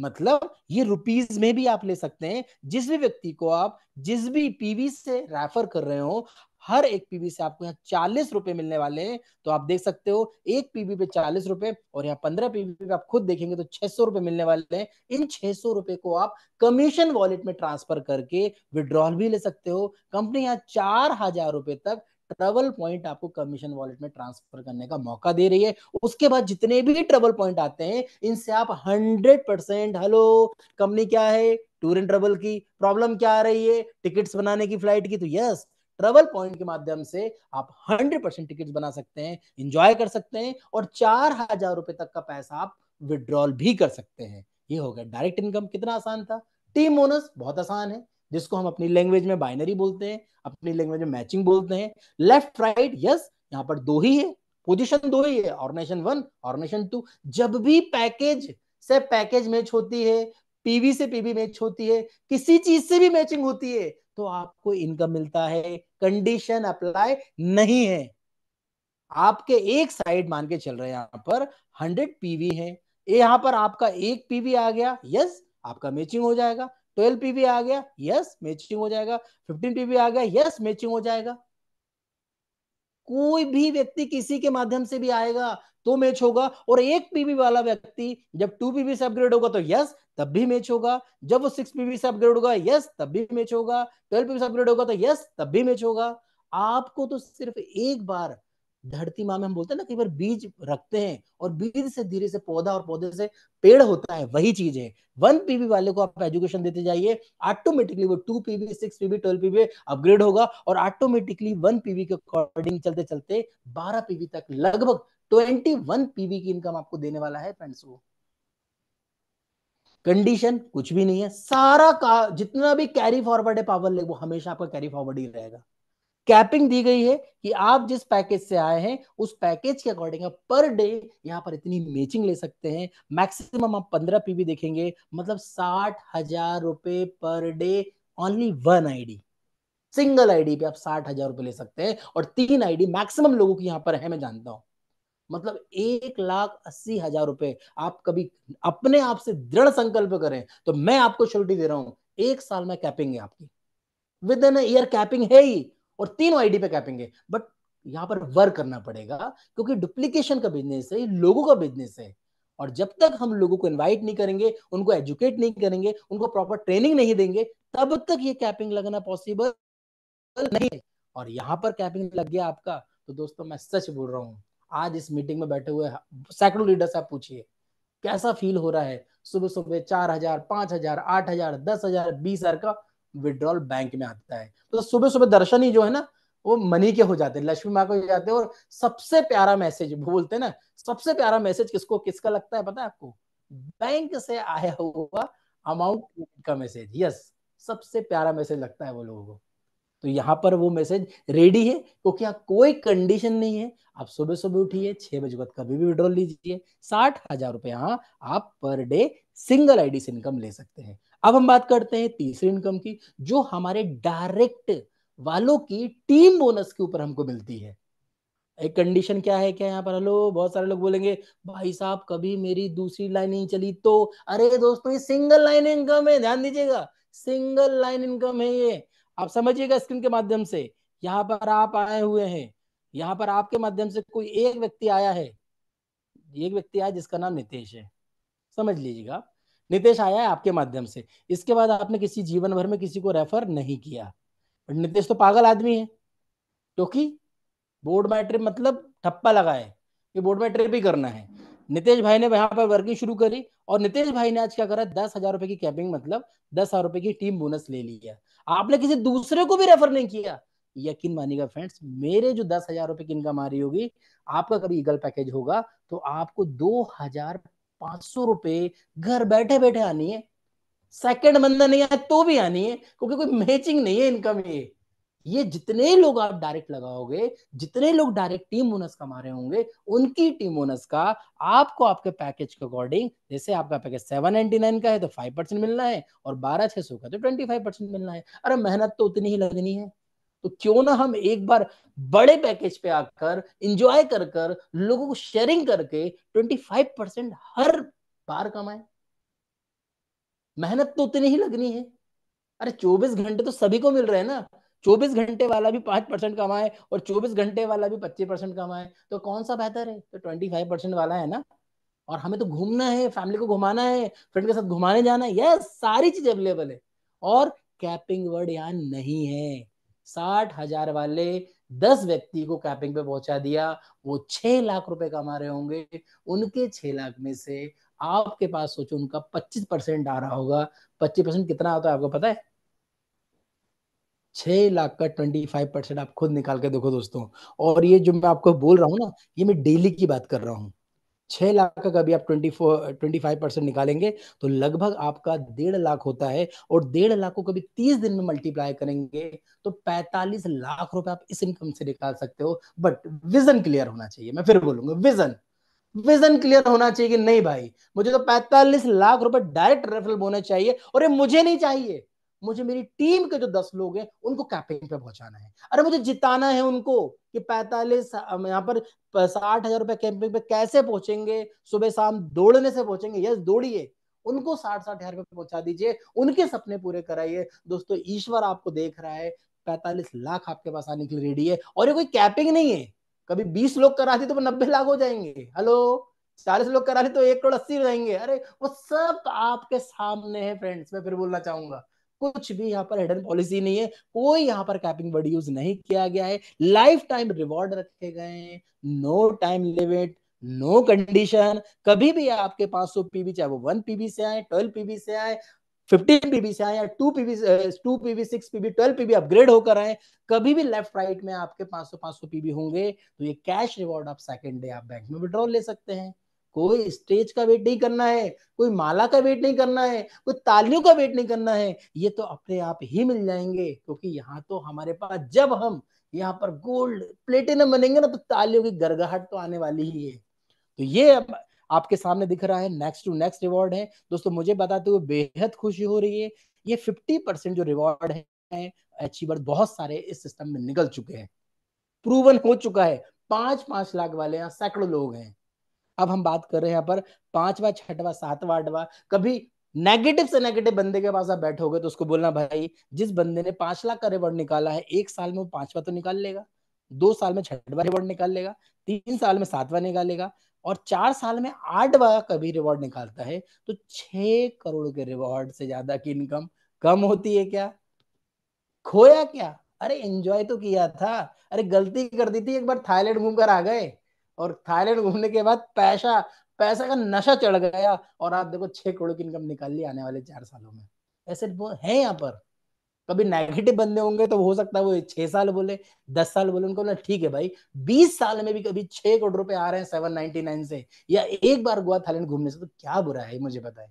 मतलब ये रुपीज में भी आप ले सकते हैं जिस भी व्यक्ति को आप जिस भी पीवी से रेफर कर रहे हो हर एक पीबी से आपको यहाँ चालीस रुपए मिलने वाले हैं तो आप देख सकते हो एक पीबी पे चालीस रुपए और यहाँ पंद्रह पीबी पे आप खुद देखेंगे तो छह सौ रुपए मिलने वाले हैं इन छह सौ रुपए को आप कमीशन वॉलेट में ट्रांसफर करके विड्रॉल भी ले सकते हो कंपनी यहाँ चार हजार रुपए तक ट्रेवल पॉइंट आपको कमीशन वॉलेट में ट्रांसफर करने का मौका दे रही है उसके बाद जितने भी ट्रेवल पॉइंट आते हैं इनसे आप हंड्रेड परसेंट हेलो कंपनी क्या है टूर एंड ट्रेवल की प्रॉब्लम क्या आ रही है टिकट्स बनाने की फ्लाइट की तो यस ट्रेवल पॉइंट के माध्यम से आप हंड्रेड परसेंट टिकट बना सकते हैं इंजॉय कर सकते हैं और चार हजार रुपए तक का पैसा आप विड्रॉल भी कर सकते हैं ये हो गया डायरेक्ट इनकम कितना आसान था टीम ओनर्स बहुत आसान है जिसको हम अपनी लैंग्वेज में बाइनरी बोलते हैं अपनी लैंग्वेज में मैचिंग बोलते हैं लेफ्ट राइट यस यहाँ पर दो ही है पोजिशन दो ही है ऑर्गेनाइजेशन वन ऑर्गेनाइजेशन टू जब भी पैकेज से पैकेज मैच होती है पीवी से पीवी मैच होती है किसी चीज से भी मैचिंग होती है तो आपको इनकम मिलता है कंडीशन अप्लाई नहीं है आपके एक साइड मान के चल रहे हैं यहां पर हंड्रेड पीवी है यहां पर आपका एक पीवी आ गया यस आपका मैचिंग हो जाएगा ट्वेल्व पीवी आ गया यस मैचिंग हो जाएगा फिफ्टीन पीवी आ गया यस मैचिंग हो जाएगा कोई भी व्यक्ति किसी के माध्यम से भी आएगा तो मैच होगा और एक पीबी वाला व्यक्ति जब टू पीबी से अपग्रेड होगा तो यस तब भी मैच होगा जब वो सिक्स पीबी से अपग्रेड होगा यस तब भी मैच होगा ट्वेल्व पीबी से अपग्रेड होगा तो यस तब भी मैच होगा आपको तो सिर्फ एक बार धरती माँ में हम बोलते हैं ना कई बार बीज रखते हैं और बीज से धीरे से पौधा और पौधे से पेड़ होता है वही चीज है वन पीबी वाले को आप एजुकेशन देते जाइए ऑटोमेटिकली वो two PB six PB twelve PB upgrade होगा और ऑटोमेटिकली वन पीबी के अकॉर्डिंग चलते चलते बारह पीबी तक लगभग ट्वेंटी वन पीबी की इनकम आपको देने वाला है फ्रेंड्स वो कंडीशन कुछ भी नहीं है सारा का जितना भी कैरी फॉरवर्ड है पावर ले वो हमेशा आपका कैरी फॉरवर्ड ही रहेगा कैपिंग दी गई है कि आप जिस पैकेज से आए हैं उस पैकेज के अकॉर्डिंग पर डे यहाँ पर इतनी मैचिंग ले सकते हैं मैक्सिमम आप पंद्रह पीबी देखेंगे मतलब साठ हजार रुपए per day only one ID single ID पे आप साठ हजार रुपए ले सकते हैं और तीन आईडी मैक्सिमम लोगों की यहाँ पर है मैं जानता हूं मतलब एक लाख अस्सी हजार रुपए आप कभी अपने आप से दृढ़ संकल्प करें तो मैं आपको श्योरिटी दे रहा हूं एक साल में कैपिंग है आपकी विद इन ईयर कैपिंग है ही और तीनों आईडी पे कैपेंगे बट यहाँ पर वर्क करना पड़ेगा क्योंकि डुप्लीकेशन का बिजनेस है लोगों का बिजनेस है और जब तक हम लोगों को इनवाइट नहीं करेंगे उनको एजुकेट नहीं करेंगे उनको प्रॉपर ट्रेनिंग नहीं देंगे तब तक ये कैपिंग लगना पॉसिबल नहीं है और यहाँ पर कैपिंग लग गया आपका तो दोस्तों मैं सच बोल रहा हूँ आज इस मीटिंग में बैठे हुए सैकड़ों लीडर साहब पूछिए कैसा फील हो रहा है सुबह सुबह चार हजार पांच हजार आठ हजार दस हजार बीस हजार का विड्रॉल बैंक में आता है तो सुबह सुबह दर्शन ही जो है ना वो मनी के हो जाते हैं लक्ष्मी माँ को हो जाते हैं और सबसे प्यारा मैसेज बोलते हैं ना सबसे प्यारा मैसेज किसको किसका लगता है पता है आपको बैंक से आया हुआ अमाउंट का मैसेज यस सबसे प्यारा मैसेज लगता है वो लोगों को तो यहाँ पर वो मैसेज रेडी है क्योंकि यहाँ कोई कंडीशन नहीं है आप सुबह सुबह उठिए छह बजे बाद कभी भी विड्रॉल लीजिए साठ हजार रुपये यहाँ आप पर डे सिंगल आईडी से इनकम ले सकते हैं अब हम बात करते हैं तीसरी इनकम की जो हमारे डायरेक्ट वालों की टीम बोनस के ऊपर हमको मिलती है एक कंडीशन क्या है क्या यहाँ पर हेलो बहुत सारे लोग बोलेंगे भाई साहब कभी मेरी दूसरी लाइन नहीं चली तो अरे दोस्तों ये सिंगल लाइन इनकम है ध्यान दीजिएगा सिंगल लाइन इनकम है ये आप समझिएगा स्क्रीन के माध्यम से यहाँ पर आप आए हुए हैं यहाँ पर आपके माध्यम से कोई एक व्यक्ति आया है एक व्यक्ति आया जिसका नाम नितेश है समझ लीजिएगा आप नितेश आया है आपके माध्यम से इसके बाद आपने किसी जीवन भर में किसी को रेफर नहीं किया नितेश तो पागल आदमी है क्योंकि बोर्ड मैट्रिक मतलब ठप्पा लगाए कि बोर्ड मैट्रिक भी करना है नितेश भाई ने यहाँ पर वर्किंग शुरू करी और नितेश भाई ने आज क्या करा दस हजार रुपए की कैपिंग मतलब दस हजार रुपए की टीम बोनस ले लिया आपने किसी दूसरे को भी रेफर नहीं किया यकीन मानिएगा फ्रेंड्स मेरे जो दस हजार रुपए की इनकम आ रही होगी आपका कभी ईगल पैकेज होगा तो आपको दो हजार पांच सौ रुपए घर बैठे बैठे आनी है सेकंड बंदा नहीं आया तो भी आनी है क्योंकि कोई मैचिंग नहीं है इनकम ये ये जितने लोग आप डायरेक्ट लगाओगे जितने लोग डायरेक्ट टीम बोनस कमा रहे होंगे उनकी टीम बोनस का आपको आपके पैकेज के अकॉर्डिंग जैसे आपका पैकेज सेवन नाइनटी नाइन का है तो फाइव परसेंट मिलना है और बारह छह सौ का तो ट्वेंटी फाइव परसेंट मिलना है अरे मेहनत तो उतनी ही लगनी है तो क्यों ना हम एक बार बड़े पैकेज पे आकर इंजॉय कर कर लोगों को शेयरिंग करके 25 परसेंट हर बार कमाए मेहनत तो उतनी ही लगनी है अरे 24 घंटे तो सभी को मिल रहे हैं ना 24 घंटे वाला भी पांच परसेंट कमाए और 24 घंटे वाला भी 25 परसेंट कमाए तो कौन सा बेहतर है तो 25 परसेंट वाला है ना और हमें तो घूमना है फैमिली को घुमाना है फ्रेंड के साथ घुमाने जाना है यस सारी चीज अवेलेबल है और कैपिंग वर्ड यहाँ नहीं है साठ हजार वाले दस व्यक्ति को कैपिंग पे पहुंचा दिया वो छह लाख रुपए कमा रहे होंगे उनके छह लाख में से आपके पास सोचो उनका पच्चीस परसेंट आ रहा होगा पच्चीस परसेंट कितना होता है आपको पता है छह लाख का ट्वेंटी फाइव परसेंट आप खुद निकाल के देखो दोस्तों और ये जो मैं आपको बोल रहा हूँ ना ये मैं डेली की बात कर रहा हूँ छह लाख का कभी आप twenty four twenty five percent निकालेंगे तो लगभग आपका डेढ़ लाख होता है और डेढ़ लाख को कभी तीस दिन में मल्टीप्लाई करेंगे तो पैंतालीस लाख रुपए आप इस इनकम से निकाल सकते हो बट विजन क्लियर होना चाहिए मैं फिर बोलूंगा विजन विजन क्लियर होना चाहिए कि नहीं भाई मुझे तो पैंतालीस लाख रुपए डायरेक्ट रेफरल बोना चाहिए और ये मुझे नहीं चाहिए मुझे मेरी टीम के जो दस लोग हैं उनको कैंपेन पे पहुंचाना है अरे मुझे जिताना है उनको कि पैतालीस यहाँ पर साठ हजार रुपए कैंपेन पे कैसे पहुंचेंगे सुबह शाम दौड़ने से पहुंचेंगे यस दौड़िए उनको साठ साठ हजार रुपये पहुंचा दीजिए उनके सपने पूरे कराइए दोस्तों ईश्वर आपको देख रहा है पैतालीस लाख आपके पास आने के लिए रेडी है और ये कोई कैपिंग नहीं है कभी बीस लोग दी तो नब्बे लाख हो जाएंगे हेलो चालीस लोग करा दी तो एक करोड़ अस्सी हो जाएंगे अरे वो सब आपके सामने है फ्रेंड्स मैं फिर बोलना चाहूंगा कुछ भी यहाँ पर हिडन पॉलिसी नहीं है कोई यहाँ पर कैपिंग वर्ड यूज नहीं किया गया है लाइफ टाइम रिवॉर्ड रखे गए हैं no time limit no condition कभी भी आपके सौ पीबी चाहे वो वन पीबी से आए ट्वेल्व पीबी से आए फिफ्टीन पीबी से आए या two PB two PB six PB twelve PB upgrade होकर आए कभी भी लेफ्ट राइट में आपके तो पांच सौ पांच सौ पीबी होंगे तो ये कैश रिवॉर्ड आप सेकंड डे आप बैंक में विड्रॉल ले सकते हैं कोई स्टेज का वेट नहीं करना है कोई माला का वेट नहीं करना है कोई तालियों का वेट नहीं करना है ये तो अपने आप ही मिल जाएंगे क्योंकि यहाँ तो हमारे पास जब हम यहाँ पर गोल्ड प्लेटिनम बनेंगे ना तो तालियों की गरगाहट तो आने वाली ही है तो ये अब आपके सामने दिख रहा है नेक्स्ट टू नेक्स्ट रिवॉर्ड है दोस्तों मुझे बताते हुए बेहद खुशी हो रही है ये फिफ्टी परसेंट जो रिवॉर्ड है अचीवर बहुत सारे इस सिस्टम में निकल चुके हैं प्रूवन हो चुका है पांच पांच लाख वाले यहाँ सैकड़ों लोग हैं अब हम बात कर रहे हैं यहाँ पर पांचवा छठवा सातवा आठवा कभी नेगेटिव से नेगेटिव बंदे के पास आप बैठोगे तो उसको बोलना भाई जिस बंदे ने पांच लाख का रिवॉर्ड निकाला है एक साल में वो पांचवा तो निकाल लेगा दो साल में छठवा रिवॉर्ड निकाल लेगा तीन साल में सातवा निकालेगा और चार साल में आठवा कभी रिवॉर्ड निकालता है तो छह करोड़ के रिवॉर्ड से ज्यादा की इनकम कम होती है क्या खोया क्या अरे एंजॉय तो किया था अरे गलती कर दी थी एक बार थाईलैंड घूमकर आ गए और थाईलैंड घूमने के बाद पैसा पैसा का नशा चढ़ गया और आप देखो छह करोड़ की इनकम निकाल ली आने वाले चार सालों में ऐसे वो है यहाँ पर कभी नेगेटिव बंदे होंगे तो हो सकता है वो छह साल बोले दस साल बोले उनको ठीक है भाई बीस साल में भी कभी छह करोड़ रुपए आ रहे हैं सेवन नाइनटी नाइन से या एक बार गोवा थाईलैंड घूमने से तो क्या बुरा है मुझे पता है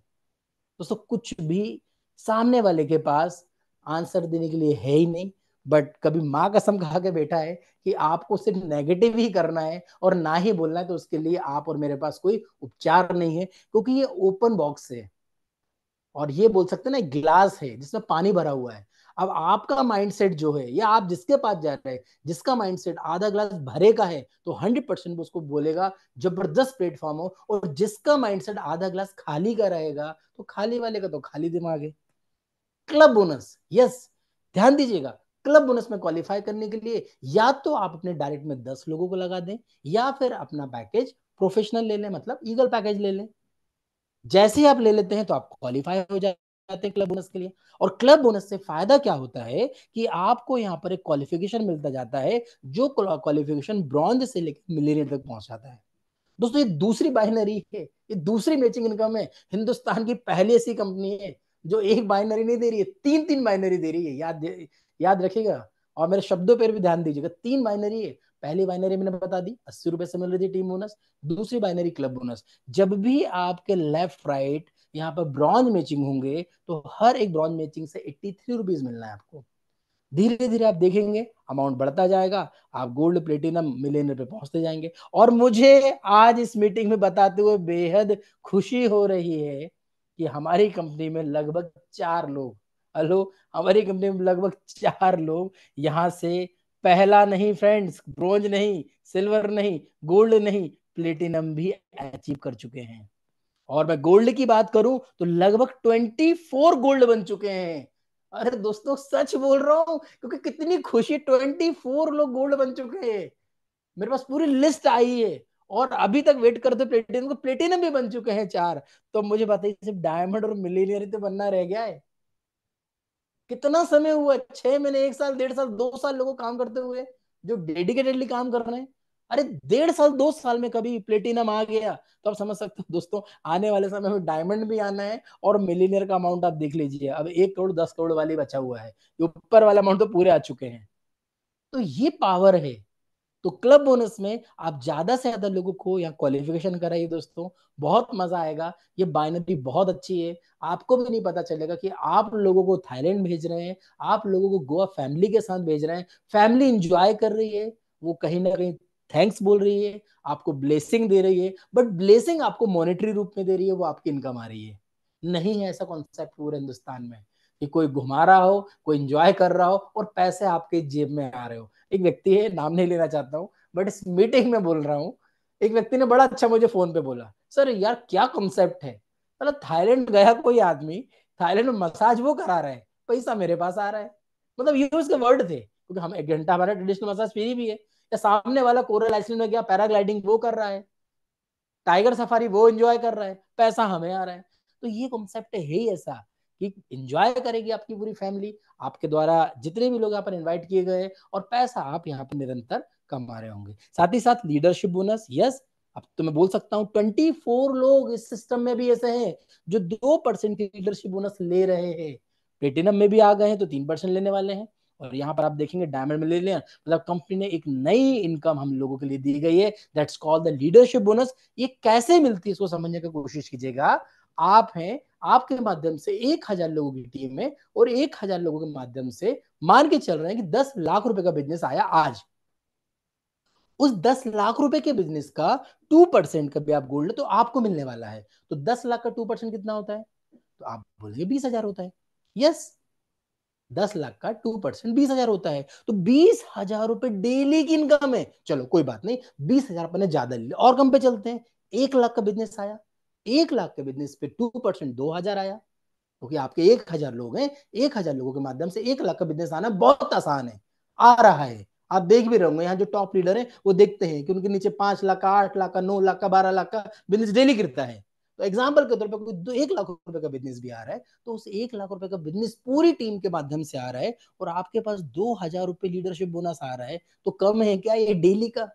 दोस्तों कुछ भी सामने वाले के पास आंसर देने के लिए है ही नहीं बट कभी माँ कसम खा के बैठा है कि आपको सिर्फ नेगेटिव ही करना है और ना ही बोलना है तो उसके लिए आप और मेरे पास कोई उपचार नहीं है क्योंकि ये ओपन बॉक्स है और ये बोल सकते ना गिलास है जिसमें पानी भरा हुआ है अब आपका माइंडसेट जो है या आप जिसके पास जा रहे हैं जिसका माइंडसेट आधा ग्लास भरे का है तो हंड्रेड परसेंट उसको बोलेगा जबरदस्त प्लेटफॉर्म हो और जिसका माइंडसेट आधा ग्लास खाली का रहेगा तो खाली वाले का तो खाली दिमाग है क्लब बोनस यस ध्यान दीजिएगा क्लब बोनस में क्वालिफाई करने के लिए या तो आप अपने डायरेक्ट में दस लोगों को लगा दें या फिर अपना पैकेज प्रोफेशनल ले लें मतलब ईगल पैकेज ले लें जैसे ही आप ले लेते हैं तो आप क्वालिफाई हो जाते क्लब बोनस के लिए और क्लब बोनस से फायदा क्या होता है कि आपको यहाँ पर एक क्वालिफिकेशन मिलता जाता है जो क्वालिफिकेशन ब्रॉन्ज से लेकर मिलेनियर तक पहुंचाता है दोस्तों ये दूसरी बाइनरी है ये दूसरी मैचिंग इनकम है हिंदुस्तान की पहली ऐसी कंपनी है जो एक बाइनरी नहीं दे रही है तीन तीन बाइनरी दे रही है याद याद रखिएगा और मेरे शब्दों पर भी ध्यान दीजिएगा तीन बाइनरी है पहली बाइनरी मैंने बता दी अस्सी रुपए से मिल रही थी टीम बोनस दूसरी बाइनरी क्लब बोनस जब भी आपके लेफ्ट राइट यहाँ पर ब्रॉन्ज मैचिंग होंगे तो हर एक ब्रॉन्ज मैचिंग से एट्टी थ्री रुपीज मिलना है आपको धीरे धीरे आप देखेंगे अमाउंट बढ़ता जाएगा आप गोल्ड प्लेटिनम मिलियन पे पहुंचते जाएंगे और मुझे आज इस मीटिंग में बताते हुए बेहद खुशी हो रही है कि हमारी कंपनी में लगभग चार लोग हेलो हमारी कंपनी में लगभग चार लोग यहाँ से पहला नहीं फ्रेंड्स ब्रोंज नहीं सिल्वर नहीं गोल्ड नहीं प्लेटिनम भी अचीव कर चुके हैं और मैं गोल्ड की बात करूं तो लगभग ट्वेंटी फोर गोल्ड बन चुके हैं अरे दोस्तों सच बोल रहा हूँ क्योंकि कितनी खुशी ट्वेंटी फोर लोग गोल्ड बन चुके हैं मेरे पास पूरी लिस्ट आई है और अभी तक वेट करते प्लेटिनम को प्लेटिनम भी बन चुके हैं चार तो मुझे बताइए सिर्फ डायमंड और मिलीनियर तो बनना रह गया है कितना समय हुआ छह महीने एक साल डेढ़ साल दो साल लोगों काम करते हुए जो डेडिकेटेडली काम कर रहे हैं अरे डेढ़ साल दो साल में कभी प्लेटिनम आ गया तो आप समझ सकते हो दोस्तों आने वाले समय में डायमंड भी आना है और मिलीनियर का अमाउंट आप देख लीजिए अब एक करोड़ दस करोड़ वाले बचा हुआ है ऊपर वाला अमाउंट तो पूरे आ चुके हैं तो ये पावर है तो क्लब बोनस में आप ज्यादा से ज्यादा लोगों को यहाँ क्वालिफिकेशन कराइए दोस्तों बहुत मजा आएगा ये बाइनरी बहुत अच्छी है आपको भी नहीं पता चलेगा कि आप लोगों को थाईलैंड भेज रहे हैं आप लोगों को गोवा फैमिली के साथ भेज रहे हैं फैमिली इंजॉय कर रही है वो कहीं ना कहीं थैंक्स बोल रही है आपको ब्लेसिंग दे रही है बट ब्लेसिंग आपको मॉनेटरी रूप में दे रही है वो आपकी इनकम आ रही है नहीं है ऐसा कॉन्सेप्ट पूरे हिंदुस्तान में कि कोई घुमा रहा हो कोई इंजॉय कर रहा हो और पैसे आपके जेब में आ रहे हो एक व्यक्ति है नाम नहीं लेना चाहता हूँ बट इस मीटिंग में बोल रहा हूँ एक व्यक्ति ने बड़ा अच्छा मुझे फोन पे बोला सर यार क्या कॉन्सेप्ट है मतलब थाईलैंड गया कोई आदमी थाईलैंड में मसाज वो करा रहा है पैसा मेरे पास आ रहा है मतलब ये उसके वर्ड थे क्योंकि हम एक घंटा हमारा ट्रेडिशनल मसाज फ्री भी है या सामने वाला कोरल आइसलैंड में गया पैराग्लाइडिंग वो कर रहा है टाइगर सफारी वो एंजॉय कर रहा है पैसा हमें आ रहा है तो ये कॉन्सेप्ट है ही ऐसा कि इंजॉय करेगी आपकी पूरी फैमिली आपके द्वारा जितने भी लोग यहाँ पर इन्वाइट किए गए और पैसा आप यहाँ पर निरंतर कमा रहे होंगे साथ ही साथ लीडरशिप बोनस यस अब तो मैं बोल सकता हूँ ट्वेंटी फोर लोग इस सिस्टम में भी ऐसे हैं जो दो परसेंट की लीडरशिप बोनस ले रहे हैं प्लेटिनम में भी आ गए हैं तो तीन परसेंट लेने वाले हैं और यहाँ पर आप देखेंगे डायमंड में ले लिया मतलब कंपनी ने एक नई इनकम हम लोगों के लिए दी गई है that's called the leadership bonus ये कैसे मिलती है इसको समझने की कोशिश कीजिएगा आप हैं आपके माध्यम से एक हजार लोगों की टीम में और एक हजार लोगों के माध्यम से मान के चल रहे हैं कि दस लाख रुपए का बिजनेस आया आज उस दस लाख रुपए के बिजनेस का टू परसेंट का भी आप गोल्ड तो आपको मिलने वाला है तो दस लाख का टू परसेंट कितना होता है तो आप बोलेंगे बीस हजार होता है यस दस लाख का टू परसेंट बीस हजार होता है तो बीस हजार रुपए डेली की इनकम है चलो कोई बात नहीं बीस हजार अपने ज्यादा ले और कम पे चलते हैं एक लाख का बिजनेस आया एक लाख के बिजनेस पे टू परसेंट दो हजार आया क्योंकि तो आपके एक हजार लोग हैं एक हजार लोगों के माध्यम से एक लाख का बिजनेस आना बहुत आसान है आ रहा है आप देख भी रहे होंगे यहाँ जो टॉप लीडर हैं वो देखते हैं कि उनके नीचे पांच लाख का आठ लाख का नौ लाख का बारह लाख का बिजनेस डेली गिरता है तो एग्जाम्पल के तौर पर कोई एक लाख रुपए का बिजनेस भी आ रहा है तो उस एक लाख रुपए का बिजनेस पूरी टीम के माध्यम से आ रहा है और आपके पास दो हजार रुपए लीडरशिप बोनस आ रहा है तो कम है क्या ये डेली का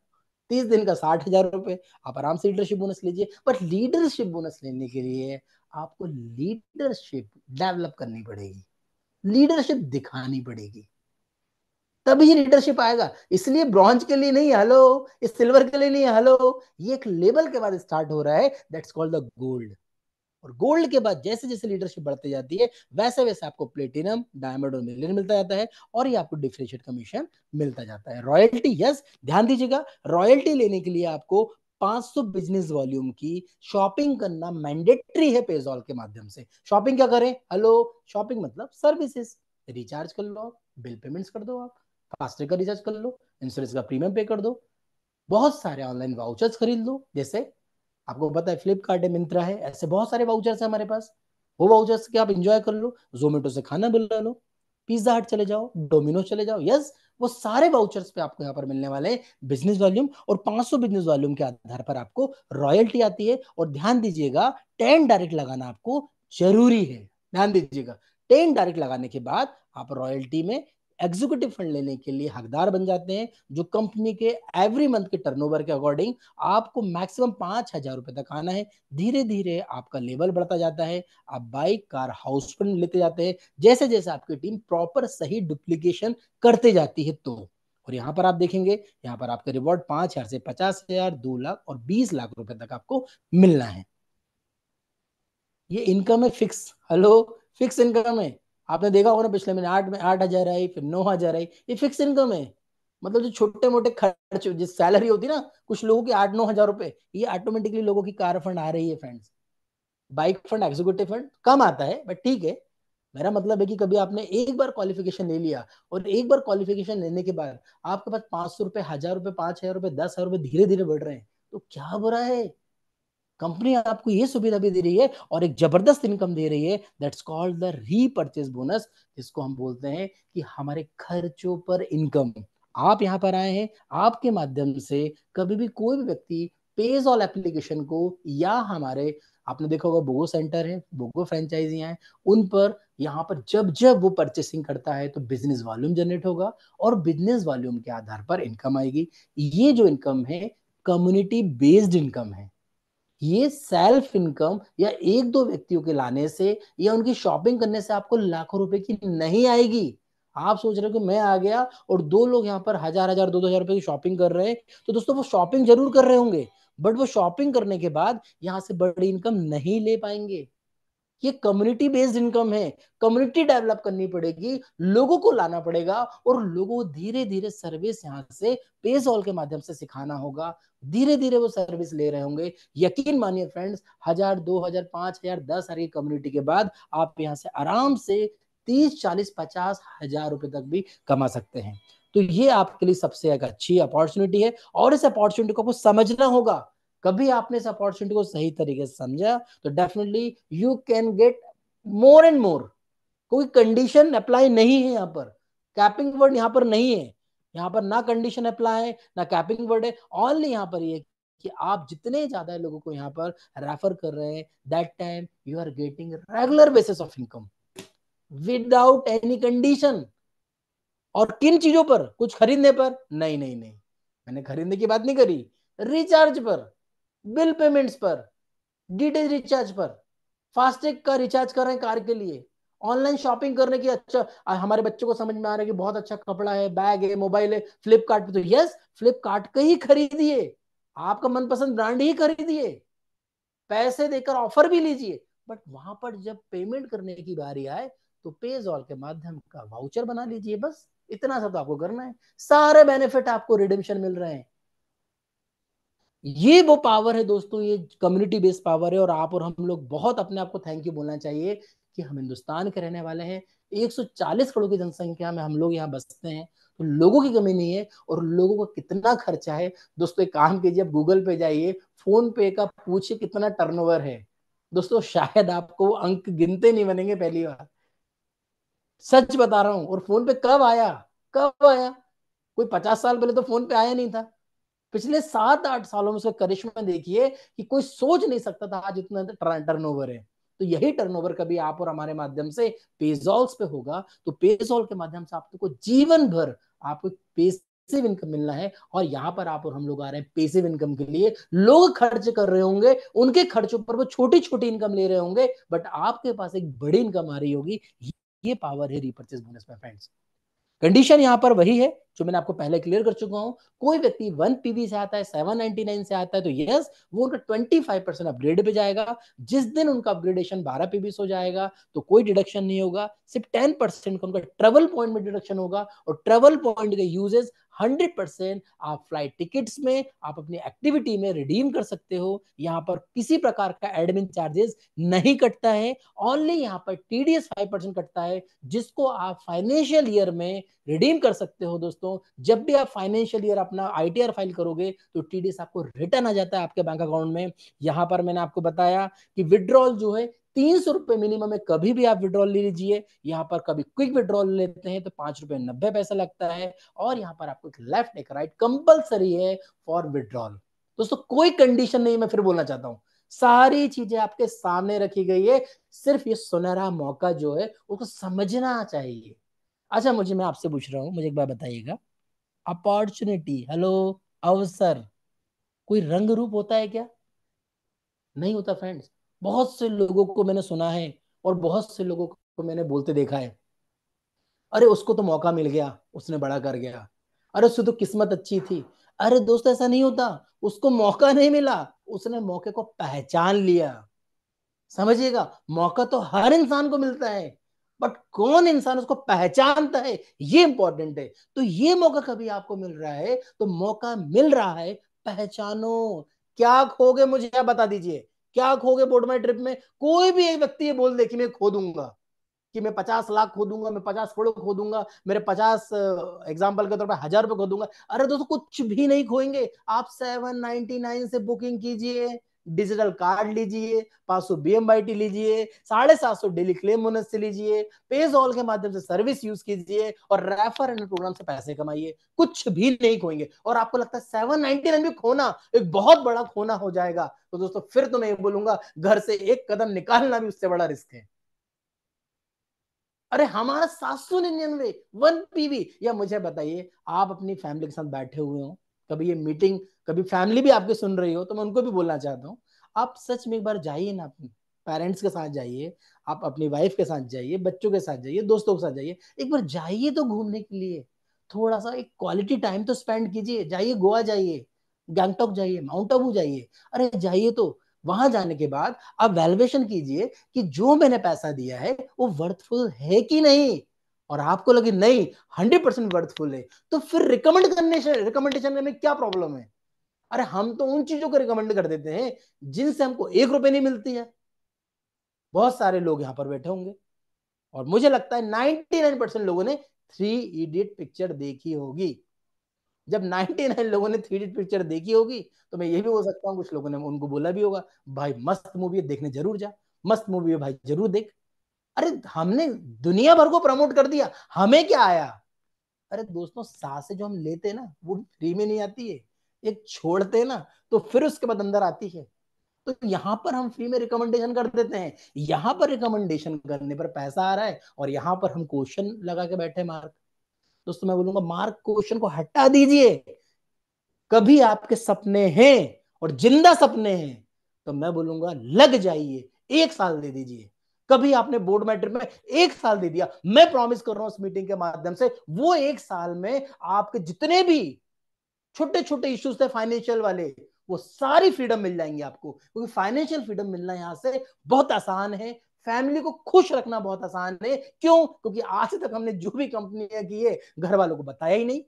तीस दिन का साठ हजार रुपए आप आराम से लीडरशिप बोनस लीजिए बट लीडरशिप बोनस लेने के लिए आपको लीडरशिप डेवलप करनी पड़ेगी लीडरशिप दिखानी पड़ेगी तभी लीडरशिप आएगा इसलिए ब्रॉन्ज के लिए नहीं हेलो इस सिल्वर के लिए नहीं हेलो ये एक लेवल के बाद स्टार्ट हो रहा है दैट्स कॉल्ड द गोल्ड और गोल्ड के बाद जैसे जैसे लीडरशिप बढ़ती जाती है वैसे वैसे आपको प्लेटिनम डायमंड और मिलियन मिलता जाता है और ये आपको डिफ्रेंशियट कमीशन मिलता जाता है रॉयल्टी यस ध्यान दीजिएगा रॉयल्टी लेने के लिए आपको 500 बिजनेस वॉल्यूम की शॉपिंग करना मैंडेटरी है पेजॉल के माध्यम से शॉपिंग क्या करें हेलो शॉपिंग मतलब सर्विसेज रिचार्ज कर लो बिल पेमेंट्स कर दो आप फास्टैग का रिचार्ज कर लो इंश्योरेंस का प्रीमियम पे कर दो बहुत सारे ऑनलाइन वाउचर्स खरीद लो जैसे आपको पता है फ्लिपकार्ट है मिंत्रा है ऐसे बहुत सारे वाउचर्स है हमारे पास वो वाउचर्स के आप इंजॉय कर लो जोमेटो से खाना बुला लो पिज्जा हट चले जाओ डोमिनो चले जाओ यस वो सारे वाउचर्स पे आपको यहाँ पर मिलने वाले बिजनेस वॉल्यूम और 500 बिजनेस वॉल्यूम के आधार पर आपको रॉयल्टी आती है और ध्यान दीजिएगा टेन डायरेक्ट लगाना आपको जरूरी है ध्यान दीजिएगा टेन डायरेक्ट लगाने के बाद आप रॉयल्टी में एग्जीक्यूटिव फंड लेने के लिए हकदार बन जाते हैं जो कंपनी के एवरी मंथ के टर्नओवर के अकॉर्डिंग आपको मैक्सिमम पांच हजार रुपए तक आना है धीरे धीरे आपका लेवल बढ़ता जाता है आप बाइक कार हाउस फंड लेते जाते हैं जैसे जैसे आपकी टीम प्रॉपर सही डुप्लीकेशन करते जाती है तो और यहाँ पर आप देखेंगे यहाँ पर आपका रिवॉर्ड पांच हजार से पचास हजार दो लाख और बीस लाख रुपए तक आपको मिलना है ये इनकम है फिक्स हेलो फिक्स इनकम है आपने देखा होगा ना पिछले महीने आठ में आठ हजार आई फिर नौ हजार आई ये फिक्स इनकम है मतलब जो छोटे मोटे खर्च जिस सैलरी होती ना कुछ लोगों की आठ नौ हजार रुपए ये ऑटोमेटिकली लोगों की कार फंड आ रही है friends bike fund executive fund कम आता है बट ठीक है मेरा मतलब है कि कभी आपने एक बार क्वालिफिकेशन ले लिया और एक बार क्वालिफिकेशन लेने के बाद आपके पास पांच सौ रुपए हजार रुपए पांच हजार रुपए दस हजार रुपए धीरे धीरे बढ़ रहे हैं तो क्या बुरा है कंपनी आपको ये सुविधा भी दे रही है और एक जबरदस्त इनकम दे रही है that's called the repurchase bonus जिसको हम बोलते हैं कि हमारे खर्चों पर इनकम आप यहाँ पर आए हैं आपके माध्यम से कभी भी कोई भी व्यक्ति पेज ऑल एप्लीकेशन को या हमारे आपने देखा होगा बोगो सेंटर है बोगो फ्रेंचाइजियाँ हैं उन पर यहाँ पर जब जब वो परचेसिंग करता है तो बिजनेस वॉल्यूम जनरेट होगा और बिजनेस वॉल्यूम के आधार पर इनकम आएगी ये जो इनकम है कम्युनिटी बेस्ड इनकम है ये सेल्फ इनकम या एक दो व्यक्तियों के लाने से या उनकी शॉपिंग करने से आपको लाखों रुपए की नहीं आएगी आप सोच रहे हो कि मैं आ गया और दो लोग यहाँ पर हजार हजार दो दो हजार रुपए की शॉपिंग कर रहे हैं तो दोस्तों वो शॉपिंग जरूर कर रहे होंगे बट वो शॉपिंग करने के बाद यहाँ से बड़ी इनकम नहीं ले पाएंगे ये कम्युनिटी बेस्ड इनकम है कम्युनिटी डेवलप करनी पड़ेगी लोगों को लाना पड़ेगा और लोगों को धीरे धीरे सर्विस यहाँ से पेज ऑल के माध्यम से सिखाना होगा धीरे धीरे वो सर्विस ले रहे होंगे यकीन मानिए फ्रेंड्स हजार दो हजार पांच हजार दस हजार की कम्युनिटी के बाद आप यहाँ से आराम से तीस चालीस पचास हजार रुपए तक भी कमा सकते हैं तो ये आपके लिए सबसे एक अच्छी अपॉर्चुनिटी है और इस अपॉर्चुनिटी को आपको समझना होगा कभी आपने इस अपॉर्चुनिटी को सही तरीके से समझा तो definitely you can get more and more कोई कंडीशन अप्लाई नहीं है यहाँ पर कैपिंग वर्ड यहाँ पर नहीं है यहाँ पर ना कंडीशन अप्लाई है ना कैपिंग वर्ड है ऑनली यहाँ पर ये कि आप जितने ज्यादा लोगों को यहाँ पर रेफर कर रहे हैं that time you are getting regular basis of income without any condition और किन चीजों पर कुछ खरीदने पर नहीं नहीं नहीं मैंने खरीदने की बात नहीं करी रिचार्ज पर बिल पेमेंट्स पर डीटेल रिचार्ज पर फास्टैग का रिचार्ज कर रहे हैं कार के लिए ऑनलाइन शॉपिंग करने की अच्छा हमारे बच्चों को समझ में आ रहा है कि बहुत अच्छा कपड़ा है बैग है मोबाइल है फ्लिपकार्ट तो यस फ्लिपकार्ट का ही खरीदिए आपका मनपसंद ब्रांड ही खरीदिए पैसे देकर ऑफर भी लीजिए बट वहां पर जब पेमेंट करने की बारी आए तो पेजॉल के माध्यम का वाउचर बना लीजिए बस इतना सा तो आपको करना है सारे बेनिफिट आपको रिडेम्शन मिल रहे हैं ये वो पावर है दोस्तों ये कम्युनिटी बेस्ड पावर है और आप और हम लोग बहुत अपने आप को थैंक यू बोलना चाहिए कि हम हिंदुस्तान के रहने वाले हैं 140 करोड़ की जनसंख्या में हम लोग यहाँ बसते हैं तो लोगों की कमी नहीं है और लोगों का कितना खर्चा है दोस्तों एक काम कीजिए आप गूगल पे जाइए फोन पे का पूछिए कितना टर्नओवर है दोस्तों शायद आपको अंक गिनते नहीं बनेंगे पहली बार सच बता रहा हूं और फोन पे कब आया कब आया कोई पचास साल पहले तो फोन पे आया नहीं था पिछले सात आठ सालों में उसका करिश्मा देखिए कि कोई सोच नहीं सकता था आज इतना टर्नओवर है तो यही टर्नओवर कभी आप और हमारे माध्यम से पेजॉल्स पे होगा तो पेजॉल के माध्यम से आपको जीवन भर आपको पेस इनकम मिलना है और यहां पर आप और हम लोग आ रहे हैं पेसिव इनकम के लिए लोग खर्च कर रहे होंगे उनके खर्चों पर वो छोटी छोटी इनकम ले रहे होंगे बट आपके पास एक बड़ी इनकम आ रही होगी ये पावर है रिपर्चेज बोनस में फ्रेंड्स कंडीशन यहाँ पर वही है जो मैंने आपको पहले क्लियर कर चुका हूँ कोई व्यक्ति वन पीवी से आता है सेवन नाइनटी नाइन से आता है तो यस वो उनका ट्वेंटी फाइव परसेंट अपग्रेड पे जाएगा जिस दिन उनका अपग्रेडेशन बारह पीवी हो जाएगा तो कोई डिडक्शन नहीं होगा सिर्फ टेन परसेंट का उनका ट्रेवल पॉइंट में डिडक्शन होगा और ट्रेवल पॉइंट के यूजेस हंड्रेड परसेंट आप फ्लाइट टिकट्स में आप अपनी एक्टिविटी में रिडीम कर सकते हो यहाँ पर किसी प्रकार का एडमिन चार्जेस नहीं कटता है ओनली यहाँ पर टी डी फाइव परसेंट कटता है जिसको आप फाइनेंशियल ईयर में रिडीम कर सकते हो दोस्तों जब भी आप फाइनेंशियल ईयर अपना आईटीआर फाइल करोगे तो टीडीएस आपको रिटर्न आ जाता है आपके बैंक अकाउंट में यहाँ पर मैंने आपको बताया कि विड्रॉल जो है तीन सौ रुपए मिनिमम में कभी भी आप विड्रॉल ले लीजिए यहाँ पर कभी क्विक विड्रॉल लेते हैं तो पांच रुपये नब्बे पैसा लगता है और यहाँ पर आपको एक लेफ्ट एक राइट कंपल्सरी है फॉर विड्रॉल दोस्तों कोई कंडीशन नहीं मैं फिर बोलना चाहता हूँ सारी चीजें आपके सामने रखी गई है सिर्फ ये सुनहरा मौका जो है उसको समझना चाहिए अच्छा मुझे मैं आपसे पूछ रहा हूँ मुझे एक बार बताइएगा अपॉर्चुनिटी हेलो अवसर कोई रंग रूप होता है क्या नहीं होता फ्रेंड्स बहुत से लोगों को मैंने सुना है और बहुत से लोगों को मैंने बोलते देखा है अरे उसको तो मौका मिल गया उसने बड़ा कर गया अरे उससे तो किस्मत अच्छी थी अरे दोस्त ऐसा नहीं होता उसको मौका नहीं मिला उसने मौके को पहचान लिया समझिएगा मौका तो हर इंसान को मिलता है बट कौन इंसान उसको पहचानता है ये इंपॉर्टेंट है तो ये मौका कभी आपको मिल रहा है तो मौका मिल रहा है पहचानो क्या खोगे मुझे बता दीजिए क्या खोगे बोर्ड माई ट्रिप में कोई भी एक व्यक्ति ये बोल दे कि मैं खो दूंगा कि मैं पचास लाख खो दूंगा मैं पचास करोड़ खो दूंगा मेरे पचास एग्जाम्पल के तौर पर हजार रुपये खो दूंगा अरे दोस्तों कुछ भी नहीं खोएंगे आप सेवन नाइनटी नाइन से बुकिंग कीजिए डिजिटल कार्ड लीजिए पांच सौ बी एम लीजिए साढ़े सात सौ डेली क्लेम बोनस से लीजिए पेज ऑल के माध्यम से सर्विस यूज कीजिए और रेफर एंड प्रोग्राम से पैसे कमाइए कुछ भी नहीं खोएंगे और आपको लगता है सेवन नाइनटी नाइन भी खोना एक बहुत बड़ा खोना हो जाएगा तो दोस्तों फिर तो मैं ये बोलूंगा घर से एक कदम निकालना भी उससे बड़ा रिस्क है अरे हमारा सात सौ निन्यानवे वन पीवी या मुझे बताइए आप अपनी फैमिली के साथ बैठे हुए हो कभी ये मीटिंग कभी फैमिली भी आपके सुन रही हो तो मैं उनको भी बोलना चाहता हूँ आप सच में एक बार जाइए ना अपने पेरेंट्स के साथ जाइए आप अपनी वाइफ के साथ जाइए बच्चों के साथ जाइए दोस्तों के साथ जाइए एक बार जाइए तो घूमने के लिए थोड़ा सा एक क्वालिटी टाइम तो स्पेंड कीजिए जाइए गोवा जाइए गैंगटॉक जाइए माउंट आबू जाइए अरे जाइए तो वहां जाने के बाद आप वैल्युएशन कीजिए कि जो मैंने पैसा दिया है वो वर्थफुल है कि नहीं और आपको लगे नहीं हंड्रेड परसेंट वर्थफुल है तो फिर रिकमेंड करने रिकमेंडेशन में क्या प्रॉब्लम है अरे हम तो उन चीजों को रिकमेंड कर देते हैं जिनसे हमको एक रुपए नहीं मिलती है बहुत सारे लोग यहाँ पर बैठे होंगे और मुझे लगता है 99 परसेंट लोगों ने थ्री इडियट पिक्चर देखी होगी जब 99 लोगों ने थ्री इडियट पिक्चर देखी होगी तो मैं ये भी बोल सकता हूँ कुछ लोगों ने उनको बोला भी होगा भाई मस्त मूवी है देखने जरूर जा मस्त मूवी है भाई जरूर देख अरे हमने दुनिया भर को प्रमोट कर दिया हमें क्या आया अरे दोस्तों सांसें जो हम लेते हैं ना वो फ्री में नहीं आती है एक छोड़ते ना तो फिर उसके बाद अंदर आती है तो यहाँ पर हम फ्री में रिकमेंडेशन कर देते हैं यहाँ पर रिकमेंडेशन करने पर पैसा आ रहा है और यहाँ पर हम क्वेश्चन लगा के बैठे मार्क दोस्तों मैं बोलूंगा मार्क क्वेश्चन को हटा दीजिए कभी आपके सपने हैं और जिंदा सपने हैं तो मैं बोलूंगा लग जाइए एक साल दे दीजिए कभी आपने बोर्ड मैट्रिक में एक साल दे दिया मैं प्रॉमिस कर रहा हूं उस मीटिंग के माध्यम से वो एक साल में आपके जितने भी छोटे छोटे इश्यूज थे फाइनेंशियल वाले वो सारी फ्रीडम मिल जाएंगी आपको क्योंकि फाइनेंशियल फ्रीडम मिलना यहाँ से बहुत आसान है फैमिली को खुश रखना बहुत आसान है क्यों क्योंकि आज तक हमने जो भी कंपनियां की है घर वालों को बताया ही नहीं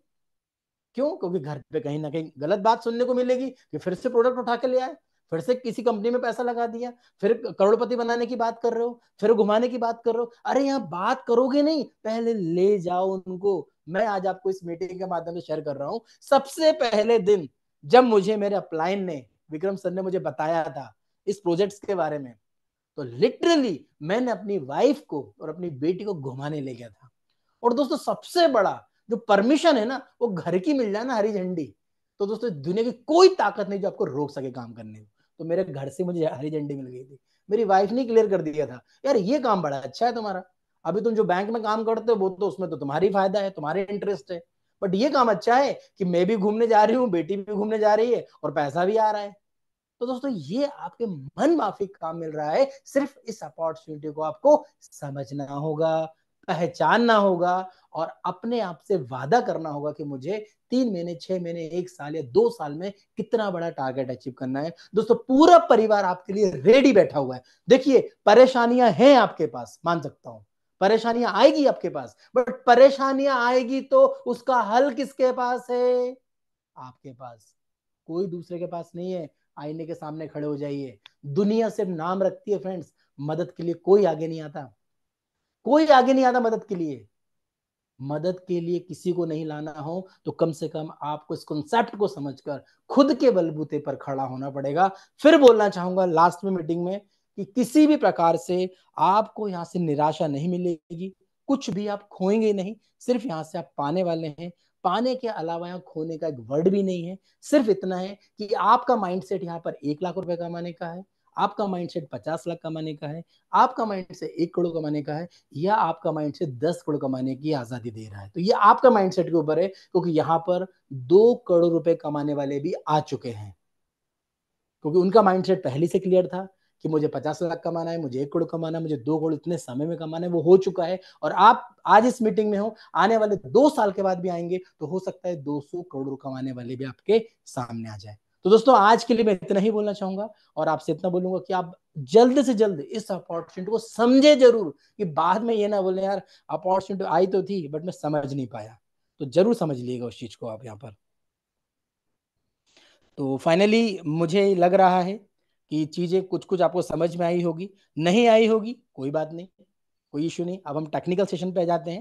क्यों क्योंकि घर पे कहीं ना कहीं गलत बात सुनने को मिलेगी कि फिर से प्रोडक्ट उठा के ले आए फिर से किसी कंपनी में पैसा लगा दिया फिर करोड़पति बनाने की बात कर रहे हो फिर घुमाने की बात कर रहे हो अरे यहाँ बात करोगे नहीं पहले ले जाओ उनको मैं आज आपको इस मीटिंग के माध्यम से शेयर कर रहा हूँ सबसे पहले दिन जब मुझे मेरे अपलाइन ने विक्रम सर ने मुझे बताया था इस प्रोजेक्ट्स के बारे में तो लिटरली मैंने अपनी वाइफ को और अपनी बेटी को घुमाने ले गया था और दोस्तों सबसे बड़ा जो परमिशन है ना वो घर की मिल जाए ना हरी झंडी तो दोस्तों दुनिया की कोई ताकत नहीं जो आपको रोक सके काम करने को तो मेरे घर से मुझे हरी झंडी मिल गई थी मेरी वाइफ ने क्लियर कर दिया था यार ये काम बड़ा अच्छा है तुम्हारा अभी तुम जो बैंक में काम करते हो वो तो उसमें तो तुम्हारी फायदा है तुम्हारे इंटरेस्ट है बट ये काम अच्छा है कि मैं भी घूमने जा रही हूँ बेटी भी घूमने जा रही है और पैसा भी आ रहा है तो दोस्तों ये आपके मन माफिक काम मिल रहा है सिर्फ इस अपॉर्चुनिटी को आपको समझना होगा पहचानना होगा और अपने आप से वादा करना होगा कि मुझे तीन महीने छह महीने एक साल या दो साल में कितना बड़ा टारगेट अचीव करना है दोस्तों पूरा परिवार आपके लिए रेडी बैठा हुआ है देखिए परेशानियां हैं आपके पास मान सकता हूं परेशानियां आएगी आपके पास बट परेशानियां आएगी तो उसका हल किसके पास है आपके पास कोई दूसरे के पास नहीं है आईने के सामने खड़े हो जाइए दुनिया सिर्फ नाम रखती है फ्रेंड्स मदद के लिए कोई आगे नहीं आता कोई आगे नहीं आता मदद के लिए मदद के लिए किसी को नहीं लाना हो तो कम से कम आपको इस कॉन्सेप्ट को समझकर खुद के बलबूते पर खड़ा होना पड़ेगा फिर बोलना चाहूंगा लास्ट में मीटिंग में कि किसी भी प्रकार से आपको यहाँ से निराशा नहीं मिलेगी कुछ भी आप खोएंगे नहीं सिर्फ यहाँ से आप पाने वाले हैं पाने के अलावा यहाँ खोने का एक वर्ड भी नहीं है सिर्फ इतना है कि आपका माइंड सेट यहाँ पर एक लाख रुपए कमाने का है आपका माइंड सेट पचास लाख कमाने का है आपका माइंड सेट एक करोड़ कमाने का है या आपका माइंड सेट दस करोड़ कमाने की आजादी दे रहा है तो ये आपका माइंड सेट के ऊपर है क्योंकि यहाँ पर दो करोड़ रुपए कमाने वाले भी आ चुके हैं क्योंकि उनका माइंड सेट पहले से क्लियर था कि मुझे पचास लाख कमाना है मुझे एक करोड़ कमाना है मुझे दो करोड़ इतने समय में कमाना है वो हो चुका है और आप आज इस मीटिंग में हो आने वाले दो साल के बाद भी आएंगे तो हो सकता है दो करोड़ कमाने वाले भी आपके सामने आ जाए तो दोस्तों आज के लिए मैं इतना ही बोलना चाहूंगा और आपसे इतना बोलूंगा कि आप जल्द से जल्द इस अपॉर्चुनिटी को समझे जरूर कि बाद में ये ना बोले यार अपॉर्चुनिटी आई तो थी बट मैं समझ नहीं पाया तो जरूर समझ लीजिएगा उस चीज को आप यहाँ पर तो फाइनली मुझे लग रहा है कि चीजें कुछ कुछ आपको समझ में आई होगी नहीं आई होगी कोई बात नहीं कोई इश्यू नहीं अब हम टेक्निकल सेशन पे जाते हैं